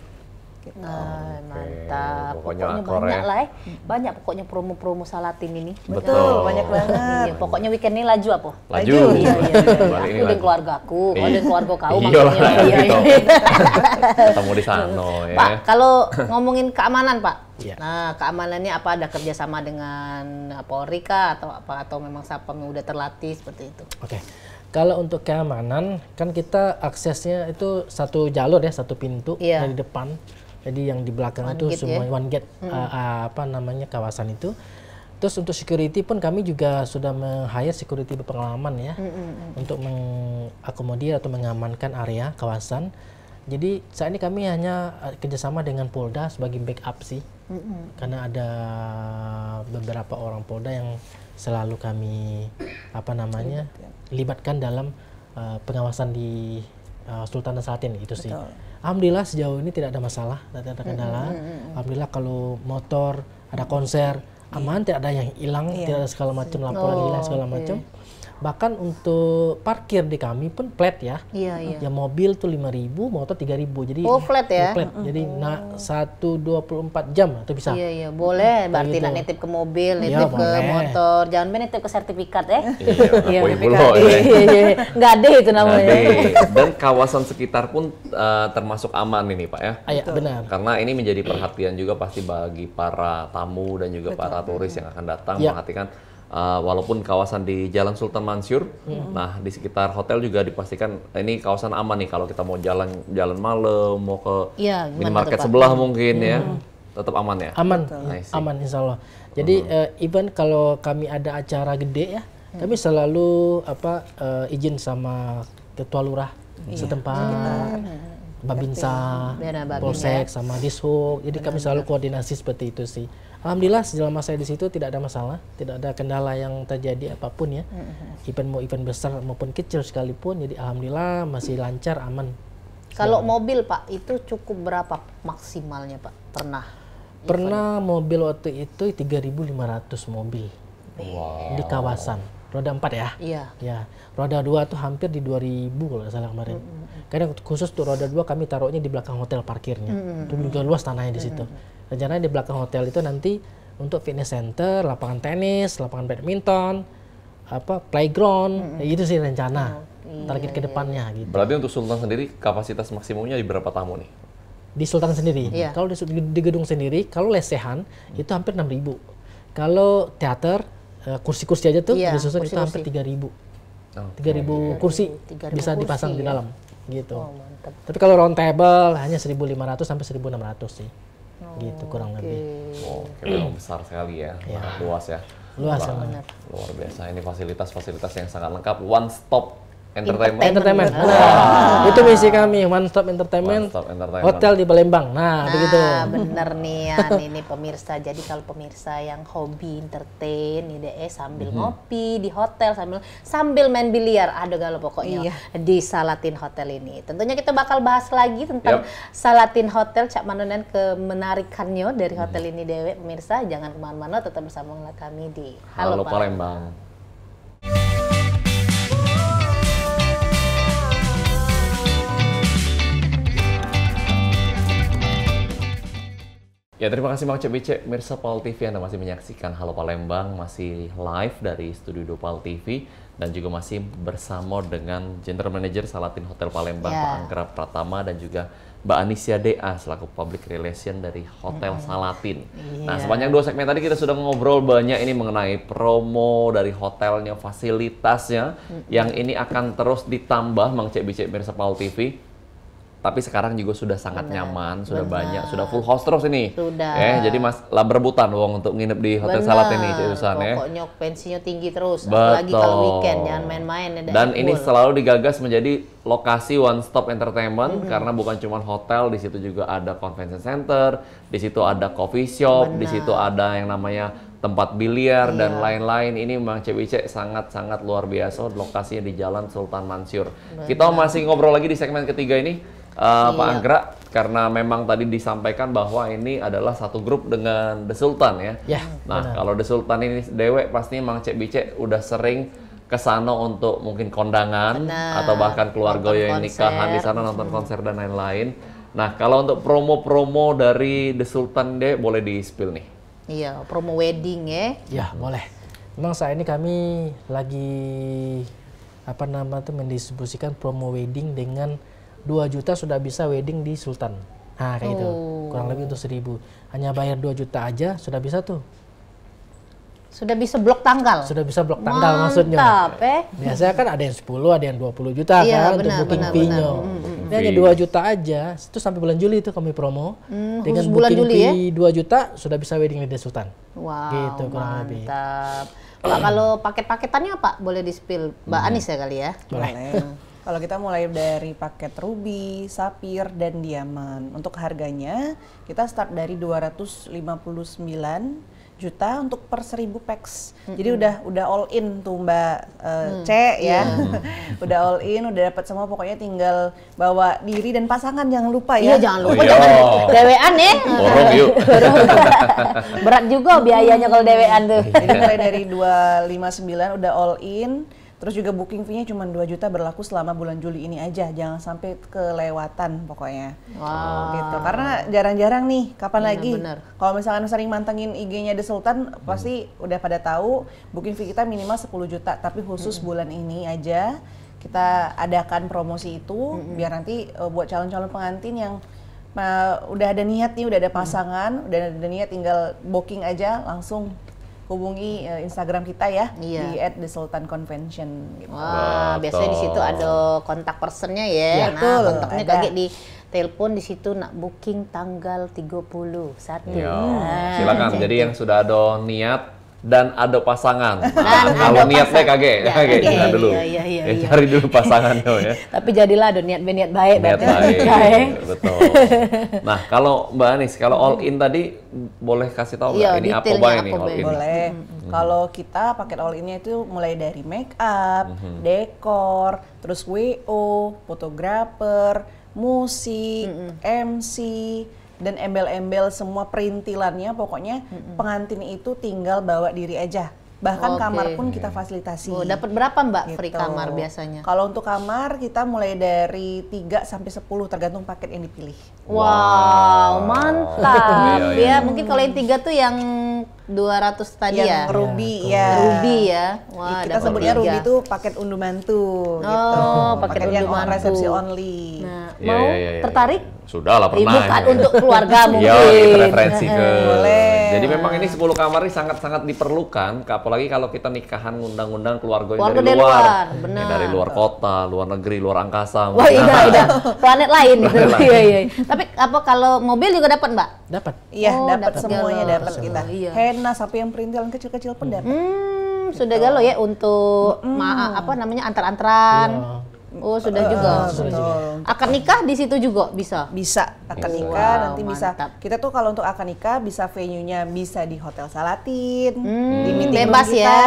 gitu. Nah, okay. mantap. Pokoknya, pokoknya banyak ya. lah, eh. banyak pokoknya promo-promo Salatin ini. Betul, Betul banyak iya, banget. iya, pokoknya weekend ini laju apa? Laju. Iya, iya. iya. Aku dan keluarga aku, aku iya. dan keluarga kau iya, maksudnya. Iya, iya. Ketemu di sana ya. Pak, kalau ngomongin keamanan, Pak. Yeah. Nah, keamanannya apa ada kerjasama dengan eh, Polri kah atau apa atau memang siapa yang udah terlatih seperti itu? Oke. Okay. Kalau untuk keamanan, kan kita aksesnya itu satu jalur ya, satu pintu yeah. dari depan. Jadi yang di belakang one itu gate, ya? semua ya? one gate hmm. Uh, uh, apa namanya kawasan itu. Terus untuk security pun kami juga sudah meng-hire security berpengalaman ya hmm, -hmm. hmm. untuk mengakomodir atau mengamankan area kawasan. Jadi saat ini kami hanya uh, kerjasama dengan Polda sebagai backup sih, mm -hmm. karena ada beberapa orang Polda yang selalu kami apa namanya libatkan dalam uh, pengawasan di uh, Sultan Nasratin itu itu Betul. sih. Alhamdulillah sejauh ini tidak ada masalah, tidak ada kendala. Alhamdulillah kalau motor ada konser aman, iya. tidak ada yang hilang, yeah. tidak ada segala macam laporan oh, hilang segala macam bahkan untuk parkir di kami pun flat ya iya, iya. ya mobil tuh 5000 motor 3000 ya? jadi oh flat ya, flat. Mm -hmm. jadi nah satu dua puluh empat jam itu bisa iya iya boleh gitu. berarti gitu. nitip ke mobil iya, nitip ya, ke boleh. motor jangan main nitip ke sertifikat eh iya iya iya, iya, iya nggak ada itu namanya dan kawasan sekitar pun uh, termasuk aman ini pak ya ah, iya benar karena ini menjadi perhatian juga pasti bagi para tamu dan juga Betul. para turis yang akan datang ya. menghatikan uh, walaupun kawasan di Jalan Sultan Mansur, hmm. nah di sekitar hotel juga dipastikan eh, ini kawasan aman nih kalau kita mau jalan jalan malam, mau ke ya, minimarket sebelah mungkin ya. hmm. ya, tetap aman ya. Aman, nice. aman Insya Allah. Jadi hmm. uh, even kalau kami ada acara gede ya, hmm. kami selalu apa uh, izin sama ketua lurah hmm. setempat. Hmm. Babinsa, iya, iya. Polsek, ya. sama Dishub. Jadi benar, kami selalu koordinasi seperti itu sih. Alhamdulillah selama saya di situ tidak ada masalah, tidak ada kendala yang terjadi apapun ya. mm Event mau event besar maupun kecil sekalipun, jadi alhamdulillah masih lancar, aman. Kalau mobil Pak itu cukup berapa maksimalnya Pak? Pernah? Pernah event? mobil waktu itu 3.500 mobil wow. di kawasan roda 4 ya. Iya. Ya. Roda 2 tuh hampir di 2000 kalau salah kemarin. Mm -hmm. Kadang khusus tuh roda 2 kami taruhnya di belakang hotel parkirnya. Mm -hmm. Itu juga luas tanahnya di situ. Mm -hmm rencana di belakang hotel itu nanti untuk fitness center, lapangan tenis, lapangan badminton, apa playground, mm -hmm. itu sih rencana -hmm. Ah, target iya, kedepannya gitu. Berarti untuk Sultan sendiri kapasitas maksimumnya di berapa tamu nih? Di Sultan sendiri, -hmm. kalau di, di gedung sendiri, kalau lesehan hmm. itu hampir 6.000. Kalau teater eh, kursi-kursi aja tuh yeah, disusun oh, kursi -kursi. itu hampir 3.000. Oh, 3.000 okay. kursi 3.000 bisa kursi, dipasang ya. di dalam gitu. Oh, Tapi kalau round table hanya 1.500 sampai 1.600 sih oh, gitu kurang okay. lebih. Oh, memang besar sekali ya, ya. luas ya. Luas, banget, luar biasa. Ini fasilitas-fasilitas yang sangat lengkap, one stop entertainment. entertainment. Nah, ah. itu misi kami one stop entertainment. One stop entertainment. Hotel di Palembang. Nah, nah begitu. bener nih ya ini pemirsa. Jadi kalau pemirsa yang hobi entertain ide deh sambil mm -hmm. ngopi di hotel sambil sambil main biliar. gak galau pokoknya iya. di Salatin Hotel ini. Tentunya kita bakal bahas lagi tentang yep. Salatin Hotel Cak Manon ke kemenarikannya dari hotel mm-hmm. ini Dewi. pemirsa. Jangan kemana-mana tetap bersama kami di Halo, Halo Palembang. Palembang. Ya terima kasih Mang CBC, Mirsa Pal TV Anda masih menyaksikan Halo Palembang masih live dari Studio Dopal TV dan juga masih bersama dengan General Manager Salatin Hotel Palembang yeah. Pak Angkra Pratama dan juga Mbak Anisia DA selaku Public Relation dari Hotel Salatin. Yeah. Nah sepanjang dua segmen tadi kita sudah ngobrol banyak ini mengenai promo dari hotelnya, fasilitasnya mm -hmm. yang ini akan terus ditambah Mang CBC Mirsa Pal TV tapi sekarang juga sudah sangat benar, nyaman, sudah banyak, sudah full house terus ini. Sudah. Eh, jadi Mas lah berebutan wong untuk nginep di hotel benar. salat ini, Cik Susan ya. Pokoknya pensinya tinggi terus, Betul. apalagi kalau weekend jangan main-main ya, Dan ini selalu digagas menjadi lokasi one stop entertainment mm -hmm. karena bukan cuma hotel, di situ juga ada convention center, di situ ada coffee shop, di situ ada yang namanya tempat biliar iya. dan lain-lain ini memang CWC sangat-sangat luar biasa lokasinya di Jalan Sultan Mansur. Kita masih ngobrol lagi di segmen ketiga ini uh, iya. Pak Anggra karena memang tadi disampaikan bahwa ini adalah satu grup dengan The Sultan ya. Ya. Nah, benar. kalau The Sultan ini dewek pasti Mang Cek Bicek udah sering ke sana untuk mungkin kondangan benar. atau bahkan keluarga nonton yang nikahan di sana nonton hmm. konser dan lain-lain. Nah, kalau untuk promo-promo dari The Sultan deh boleh di-spill nih. Iya, promo wedding ya. Ya, boleh. Memang saat ini kami lagi apa nama itu mendistribusikan promo wedding dengan 2 juta sudah bisa wedding di Sultan. Nah, kayak gitu. oh. gitu. Kurang lebih untuk 1000. Hanya bayar 2 juta aja sudah bisa tuh. Sudah bisa blok tanggal. Sudah bisa blok tanggal Mantap, maksudnya. Eh. Biasanya kan ada yang 10, ada yang 20 juta iya, kan untuk booking pinyo. Dan Ini hanya 2 juta aja. Itu sampai bulan Juli itu kami promo. Hmm, Dengan bulan Juli, ya? 2 juta sudah bisa wedding di Sultan. Wow. Gitu kurang mantap. lebih. Pak kalau paket-paketannya apa boleh di-spill Mbak hmm. Anis ya kali ya? Boleh. Kalau kita mulai dari paket ruby, sapir, dan diamond. Untuk harganya kita start dari 259 juta untuk per seribu packs. Mm-hmm. Jadi udah udah all in tuh Mbak uh, mm. C ya. Yeah. udah all in, udah dapat semua pokoknya tinggal bawa diri dan pasangan jangan lupa ya. Iya, jangan lupa. Oh, iya. jangan dewean ya. Borong Berat juga biayanya kalau dewean tuh. Jadi mulai dari 259 udah all in Terus juga booking fee-nya cuma 2 juta berlaku selama bulan Juli ini aja. Jangan sampai kelewatan pokoknya. Wow. Gitu. Karena jarang-jarang nih, kapan ya, lagi? Kalau misalnya sering mantengin IG-nya The Sultan, hmm. pasti udah pada tahu booking fee kita minimal 10 juta, tapi khusus hmm. bulan ini aja kita adakan promosi itu hmm. biar nanti uh, buat calon-calon pengantin yang Nah, udah ada niat nih, udah ada mm. pasangan, hmm. udah ada niat tinggal booking aja langsung hubungi uh, Instagram kita ya iya. di at the Sultan Convention. Gitu. Wah, Betul. biasanya di situ ada kontak personnya ya. ya nah, kontaknya kaget di telepon di situ nak booking tanggal 30 satu. Ya. Hmm. Silakan. Jadi yang sudah ada niat dan ada pasangan. Nah, kalau niatnya kakek, ya, kagak okay. Nah, dulu. Iya, iya, iya, ya, iya. cari dulu pasangan ya. Tapi jadilah ada niat niat baik. Niat baik, baik. Ya, ya. betul. Nah, kalau Mbak Anis, kalau all in tadi boleh kasih tahu iya, nggak ini apa baik ini all in? Boleh. Mm-hmm. Kalau kita paket all innya itu mulai dari make up, mm-hmm. dekor, terus WO, fotografer, musik, mm-hmm. MC dan embel-embel semua perintilannya pokoknya hmm pengantin itu tinggal bawa diri aja bahkan okay. kamar pun kita fasilitasi. Oh, dapat berapa Mbak gitu. free kamar biasanya? Kalau untuk kamar kita mulai dari 3 sampai sepuluh tergantung paket yang dipilih. Wow, mantap. Iya, iya, iya. ya, mungkin kalau yang tiga tuh yang 200 tadi yang ya. Yang ruby ya. Ruby ya. Wah, kita sebutnya ruby itu paket mantu oh, gitu. paket, paket undu yang mantu. resepsi only. Nah, Iya, mau yeah, yeah, yeah, tertarik? Yeah. Iya. Sudah lah pernah. Bukan ya. untuk keluarga iya, mungkin. Ya, referensi ke. Boleh. Jadi memang ini 10 kamar ini sangat-sangat diperlukan, apalagi kalau kita nikahan ngundang-undang keluarga, keluarga dari, dari luar. luar. Benar. Ya, dari luar kota, luar negeri, luar angkasa. Wah, iya, iya. Planet lain gitu. Iya, iya. Tapi apa kalau mobil juga dapat, Mbak? Dapat. Iya, oh, dapat semuanya dapat kita. Iya. Hena sampai yang perintilan kecil-kecil pun dapat. Hmm, sudah gitu. galau ya untuk hmm. apa namanya antar-antaran. Ya. Oh sudah eh, eh, juga. Akad nikah di situ juga bisa. Bisa akad nikah wow, nanti bisa. Kita tuh kalau untuk akad nikah bisa venue-nya bisa di hotel Salatin, hmm, di meeting kita, ya.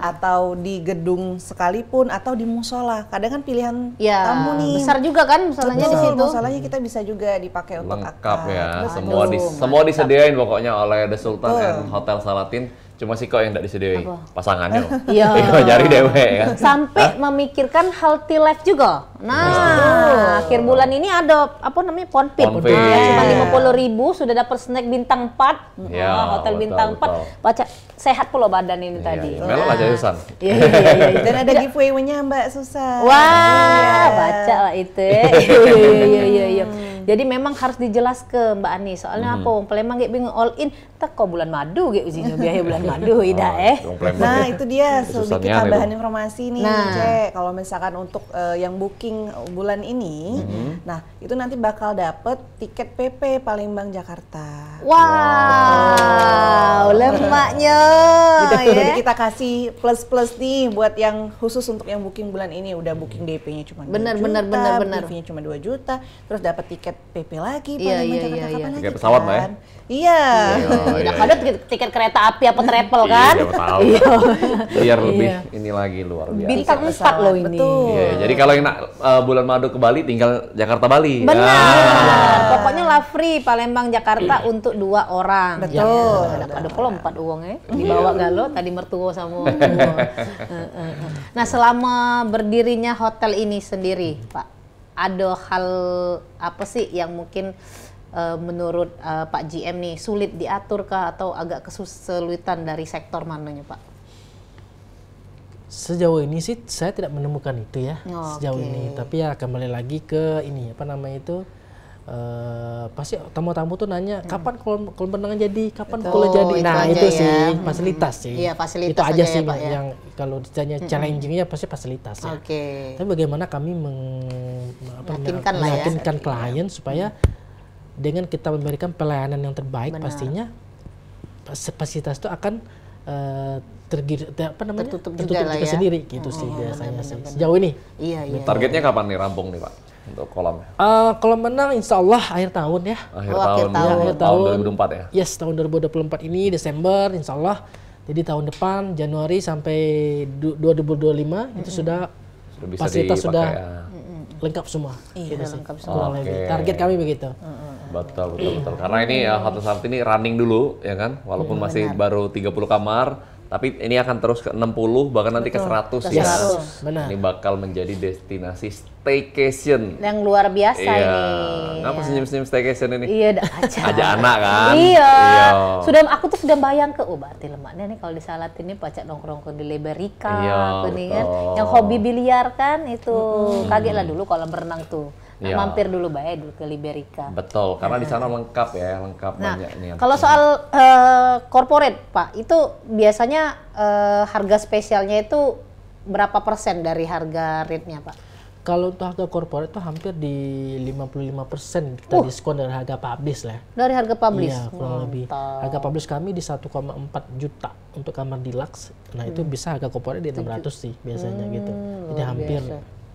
atau di gedung sekalipun atau di musola. Kadang kan pilihan ya, tamu nih. Besar juga kan musolanya di situ. Musolanya kita bisa juga dipakai untuk Lengkap akad. ya. Semua di, semua disediain pokoknya oleh The Sultan Betul. Hotel Salatin Cuma sih kok yang tidak disedia pasangannya. Iya. nyari dewe kan. Sampai Hah? memikirkan healthy life juga. Nah, oh. akhir bulan ini ada apa namanya ponpit. cuma lima puluh ribu sudah dapat snack bintang empat, ya, oh, hotel betul, bintang empat. Baca sehat pula badan ini ya, tadi. Ya. Melo aja Susan. Iya, iya, iya, iya. Dan ada giveaway-nya Mbak Susan. Wah, ya. baca lah itu. Iya, iya, iya, iya. iya. Jadi memang harus dijelas ke Mbak Ani. Soalnya hmm. apa? Wong Palembang gak bingung all in teko bulan madu gak ujinya biaya bulan madu ida ah, eh. Nah, itu dia sedikit tambahan informasi nih, nah. Cek. Kalau misalkan untuk uh, yang booking bulan ini, hmm. nah itu nanti bakal dapet tiket PP Palembang Jakarta. Wow, wow. lemaknya. jadi ya. kita kasih plus-plus nih buat yang khusus untuk yang booking bulan ini udah booking DP-nya cuma bener, benar bener, juta, bener, DP-nya cuma 2 juta, terus dapat tiket PP lagi iya, yeah, yeah, yeah, lagi tiket pesawat ya? kan? lah iya udah iya, iya, iya. ada tiket kereta api apa travel kan iya tahu biar lebih ini lagi luar biasa bintang empat loh ini betul iya, jadi kalau yang uh, bulan madu ke Bali tinggal Jakarta Bali benar Ya. pokoknya lah free Palembang Jakarta untuk dua orang betul ya, ada kalau empat uangnya eh. dibawa galo tadi mertua sama eh, nah selama berdirinya hotel ini sendiri Pak ada hal apa sih yang mungkin uh, menurut uh, Pak GM nih sulit diatur kah atau agak kesulitan dari sektor mananya Pak? Sejauh ini sih saya tidak menemukan itu ya oh, sejauh ini. Tapi ya kembali lagi ke ini apa namanya itu uh, eh, pasti tamu-tamu tuh nanya hmm. kapan kolam, kolam jadi, kapan Betul, jadi. Nah itu, itu ya. sih hmm, hmm. fasilitas sih. Iya fasilitas. Itu aja, aja ya, sih ya, Pak, ya. yang kalau ditanya hmm. hmm. challengingnya pasti fasilitas. Ya. Oke. Okay. Tapi bagaimana kami meng apa meyakinkan, lah ya. meyakinkan ya, klien ya. supaya dengan kita memberikan pelayanan yang terbaik Benar. pastinya kapasitas itu akan uh, tergir apa namanya tertutup, tertutup juga, juga ya. sendiri gitu oh, sih iya, biasanya sih sejauh ini. Iya, iya. Targetnya kapan nih rampung nih Pak? Untuk kolamnya. Uh, kolam eh, menang insya Allah akhir tahun ya. Akhir oh, iya, tahun. Akhir tahun. Ya, akhir tahun, tahun 2024 ya? Yes, tahun 2024 ini Desember insya Allah. Jadi tahun depan Januari sampai 2025 mm -hmm. itu sudah, sudah fasilitas sudah ya lengkap semua. Iya, gitu lengkap semua. okay. Target kami begitu. Betul, betul, betul. Karena ini ya Hotel ini running dulu ya kan, walaupun iya, masih baru 30 kamar, tapi ini akan terus ke 60 bahkan nanti ke 100 ke 100. Ya. Benar. Ini bakal menjadi destinasi staycation. Yang luar biasa iya. ini. Kenapa senyum-senyum staycation ini? Iya, aja. aja anak kan. Iya. iya. Sudah aku tuh sudah bayang ke oh berarti lemaknya nih kalau di Salat ini pacak nongkrong ke di Leberika, iya, kan. Yang hobi biliar kan itu. Hmm. Kaget lah dulu kalau berenang tuh. Nah, iya. mampir dulu baik ya, dulu ke Liberica. Betul, karena nah. di sana lengkap ya, lengkap nah, banyak nih. Kalau soal uh, corporate, Pak, itu biasanya uh, harga spesialnya itu berapa persen dari harga rate-nya, Pak? Kalau untuk harga corporate itu hampir di 55 persen kita uh. diskon dari harga publish lah. Dari harga publish? Iya, kurang Mantap. lebih. Harga publish kami di 1,4 juta untuk kamar deluxe. Nah, hmm. itu bisa harga corporate di 600 sih biasanya gitu. hmm, gitu. Jadi hampir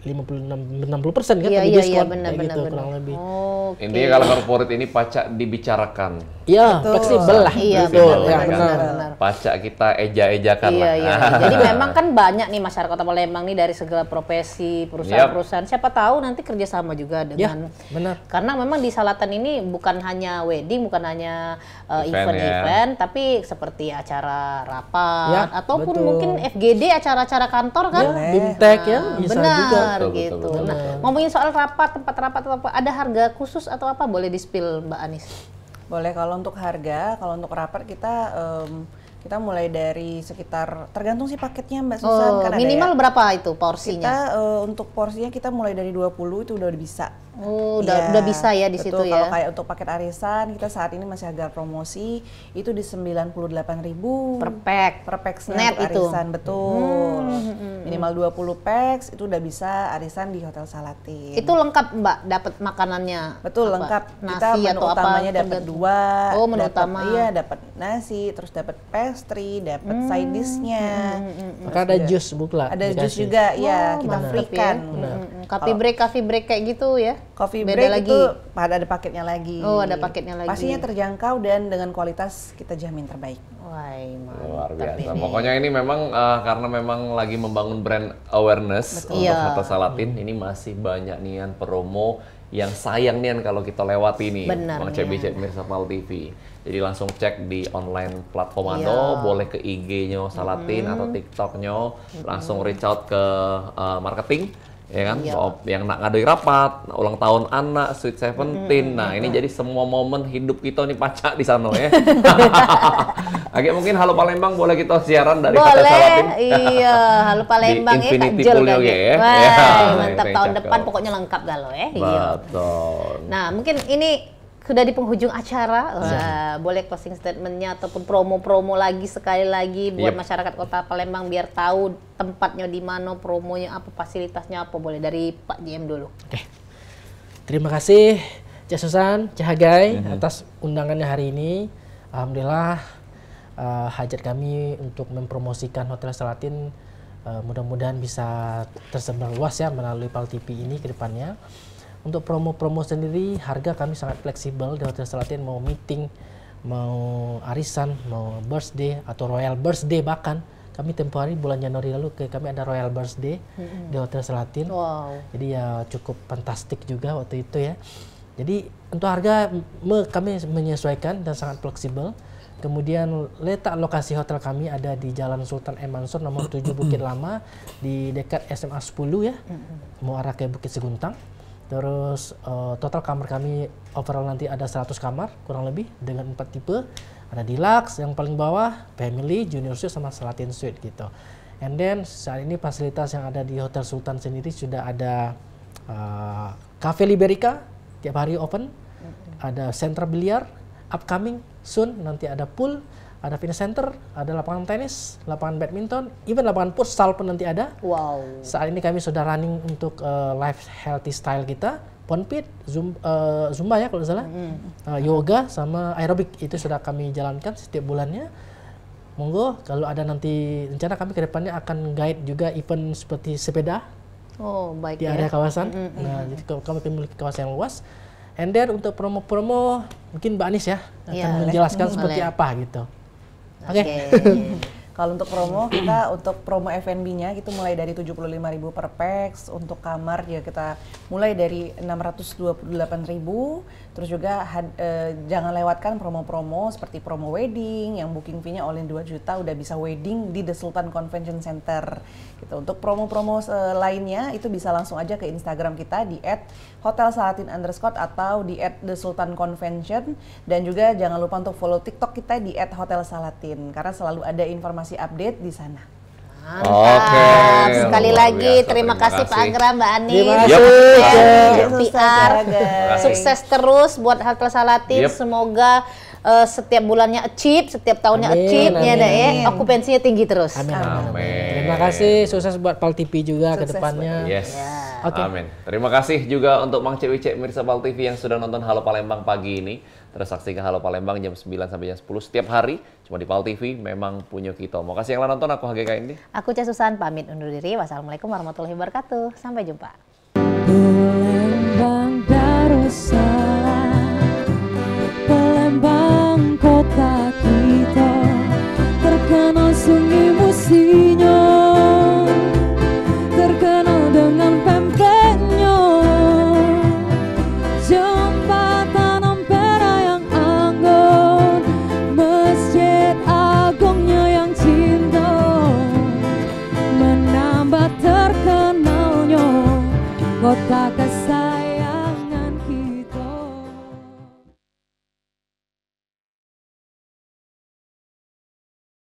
56 puluh persen kan iya, tadi iya, diskon iya, benar, benar, gitu lebih. Oh, Intinya kalau korporat ini pacak dibicarakan. Iya, fleksibel lah. Iya, betul. Benar, ya, benar, benar. Pacak kita eja-ejakan iya, lah. Iya, iya. Jadi memang kan banyak nih masyarakat Palembang nih dari segala profesi, perusahaan-perusahaan. Siapa tahu nanti kerjasama juga ya, dengan. Ya, benar. Karena memang di Salatan ini bukan hanya wedding, bukan hanya event-event, eh, uh, ya. event, tapi seperti acara rapat ya, ataupun betul. mungkin FGD, acara-acara kantor kan. Ya, bintek nah, ya, bisa benar, juga. gitu. Betul, betul, betul. Nah, ngomongin soal rapat, tempat rapat atau apa, ada harga khusus atau apa boleh di-spill Mbak Anis? Boleh kalau untuk harga, kalau untuk rapat kita um, kita mulai dari sekitar tergantung sih paketnya Mbak Susan oh, kan minimal ya. berapa itu porsinya? Kita uh, untuk porsinya kita mulai dari 20 itu udah bisa Oh, udah, ya, udah iya, bisa ya di betul, situ ya. Kalau kayak untuk paket arisan kita saat ini masih agak promosi itu di 98.000 per pack. Per pack Net untuk itu. arisan betul. Hmm, hmm, hmm. Minimal 20 packs itu udah bisa arisan di Hotel Salatin. Itu lengkap Mbak dapat makanannya. Betul, apa? lengkap. Nasi kita menu atau utamanya dapat dua. Oh, menu dapet, utama. Iya, dapat nasi, terus dapat pastry, dapat hmm, side dishnya. Hmm, hmm, hmm, ada jus bukla. Ada jus juga, iya, oh, ya kita free kan. Ya. break, coffee break kayak gitu ya. Coffee Beda break lagi. itu pada ada paketnya lagi. Oh, ada paketnya lagi. Pastinya terjangkau dan dengan kualitas kita jamin terbaik. Wah, luar biasa. Ini. Pokoknya ini memang uh, karena memang lagi membangun brand awareness Betul. untuk iya. Salatin, ini masih banyak nian promo yang sayang nian kalau kita lewati nih. Benar. Bang Cebi Cek Mirsa Pal TV. Jadi langsung cek di online platform iya. Ando, iya. boleh ke IG-nya Salatin -hmm. atau TikTok-nya, mm-hmm. langsung reach out ke uh, marketing ya kan iya. yang nak ngadoi rapat ulang tahun anak sweet seventeen -hmm. nah ini iya. jadi semua momen hidup kita nih pacak di sana ya Oke mungkin Halo Palembang boleh kita siaran dari boleh, Salatin. Iya, Halo Palembang di ya, Infinity ya, Pool kan, ya. ya. Wah, ya, tahun cakep. depan pokoknya lengkap galau ya. Iya. Betul. Nah, mungkin ini sudah di penghujung acara, Wah, iya. eh, yeah. boleh closing statementnya ataupun promo-promo lagi sekali lagi buat yep. masyarakat Kota Palembang biar tahu tempatnya di mana, promonya apa, fasilitasnya apa, boleh dari Pak GM dulu. Oke, okay. terima kasih Cah Susan, Cah Hagai mm-hmm. atas undangannya hari ini. Alhamdulillah uh, hajat kami untuk mempromosikan Hotel Selatin uh, eh, mudah-mudahan bisa tersebar luas ya melalui PAL TV ini ke depannya. Untuk promo-promo sendiri harga kami sangat fleksibel di Hotel Selatin mau meeting, mau arisan, mau birthday atau royal birthday bahkan kami tempo hari bulan Januari lalu ke kami ada Royal Birthday mm-hmm. di Hotel Selatin. Wow. Jadi ya cukup fantastik juga waktu itu ya. Jadi untuk harga me, kami menyesuaikan dan sangat fleksibel. Kemudian letak lokasi hotel kami ada di Jalan Sultan M Mansur nomor 7 Bukit Lama di dekat SMA 10 ya. Mau arah ke Bukit Seguntang. Terus uh, total kamar kami overall nanti ada 100 kamar kurang lebih dengan empat tipe. Ada deluxe yang paling bawah, family, junior suite sama selatin suite gitu. And then saat ini fasilitas yang ada di Hotel Sultan sendiri sudah ada uh, Cafe Liberica tiap hari open, ada center biliar, upcoming soon nanti ada pool, ada fitness center, ada lapangan tenis, lapangan badminton, even lapangan futsal pun nanti ada. Wow. Saat ini kami sudah running untuk uh, life healthy style kita, ponpit, zoom, uh, eh, zumba ya kalau salah, mm. uh, yoga sama aerobik itu sudah kami jalankan setiap bulannya. Monggo kalau ada nanti rencana kami kedepannya akan guide juga event seperti sepeda. Oh baik. Di ya. area kawasan. Mm -hmm. Nah jadi kami memiliki kawasan yang luas. And then untuk promo-promo mungkin Mbak Anies ya akan ya, menjelaskan boleh. seperti apa gitu. Oke. Okay. Kalau untuk promo kita untuk promo F&B-nya itu mulai dari 75.000 per pax, untuk kamar ya kita mulai dari 628.000 Terus juga had, e, jangan lewatkan promo-promo seperti promo wedding yang booking fee-nya all in 2 juta udah bisa wedding di The Sultan Convention Center. Gitu. Untuk promo-promo e, lainnya itu bisa langsung aja ke Instagram kita di Hotel Salatin underscore atau di The Sultan Convention. dan juga jangan lupa untuk follow TikTok kita di Hotel Salatin karena selalu ada informasi update di sana. Mantap. Oke. Sekali Luar lagi biasa. terima, kasih, Pak Anggra, Mbak Ani. Terima kasih. Yep. PR sukses terus buat Hotel Salatin. Yep. Semoga uh, setiap bulannya achieve, setiap tahunnya amin, achieve, amin. ya deh. Ya. Okupansinya tinggi terus. Amin. amin. Terima kasih, sukses buat Pal TV juga ke depannya. Yes. Yeah. Okay. Amin. Terima kasih juga untuk Mang Cewicek Mirsa Pal TV yang sudah nonton Halo Palembang pagi ini. Terus saksikan Halo Palembang jam 9 sampai jam 10 setiap hari. Cuma di Pal TV memang punya kita. Mau kasih yang nonton aku HGK ini. Aku Susan pamit undur diri. Wassalamualaikum warahmatullahi wabarakatuh. Sampai jumpa. Palembang Darussalam Palembang kota kita Terkenal sungai musik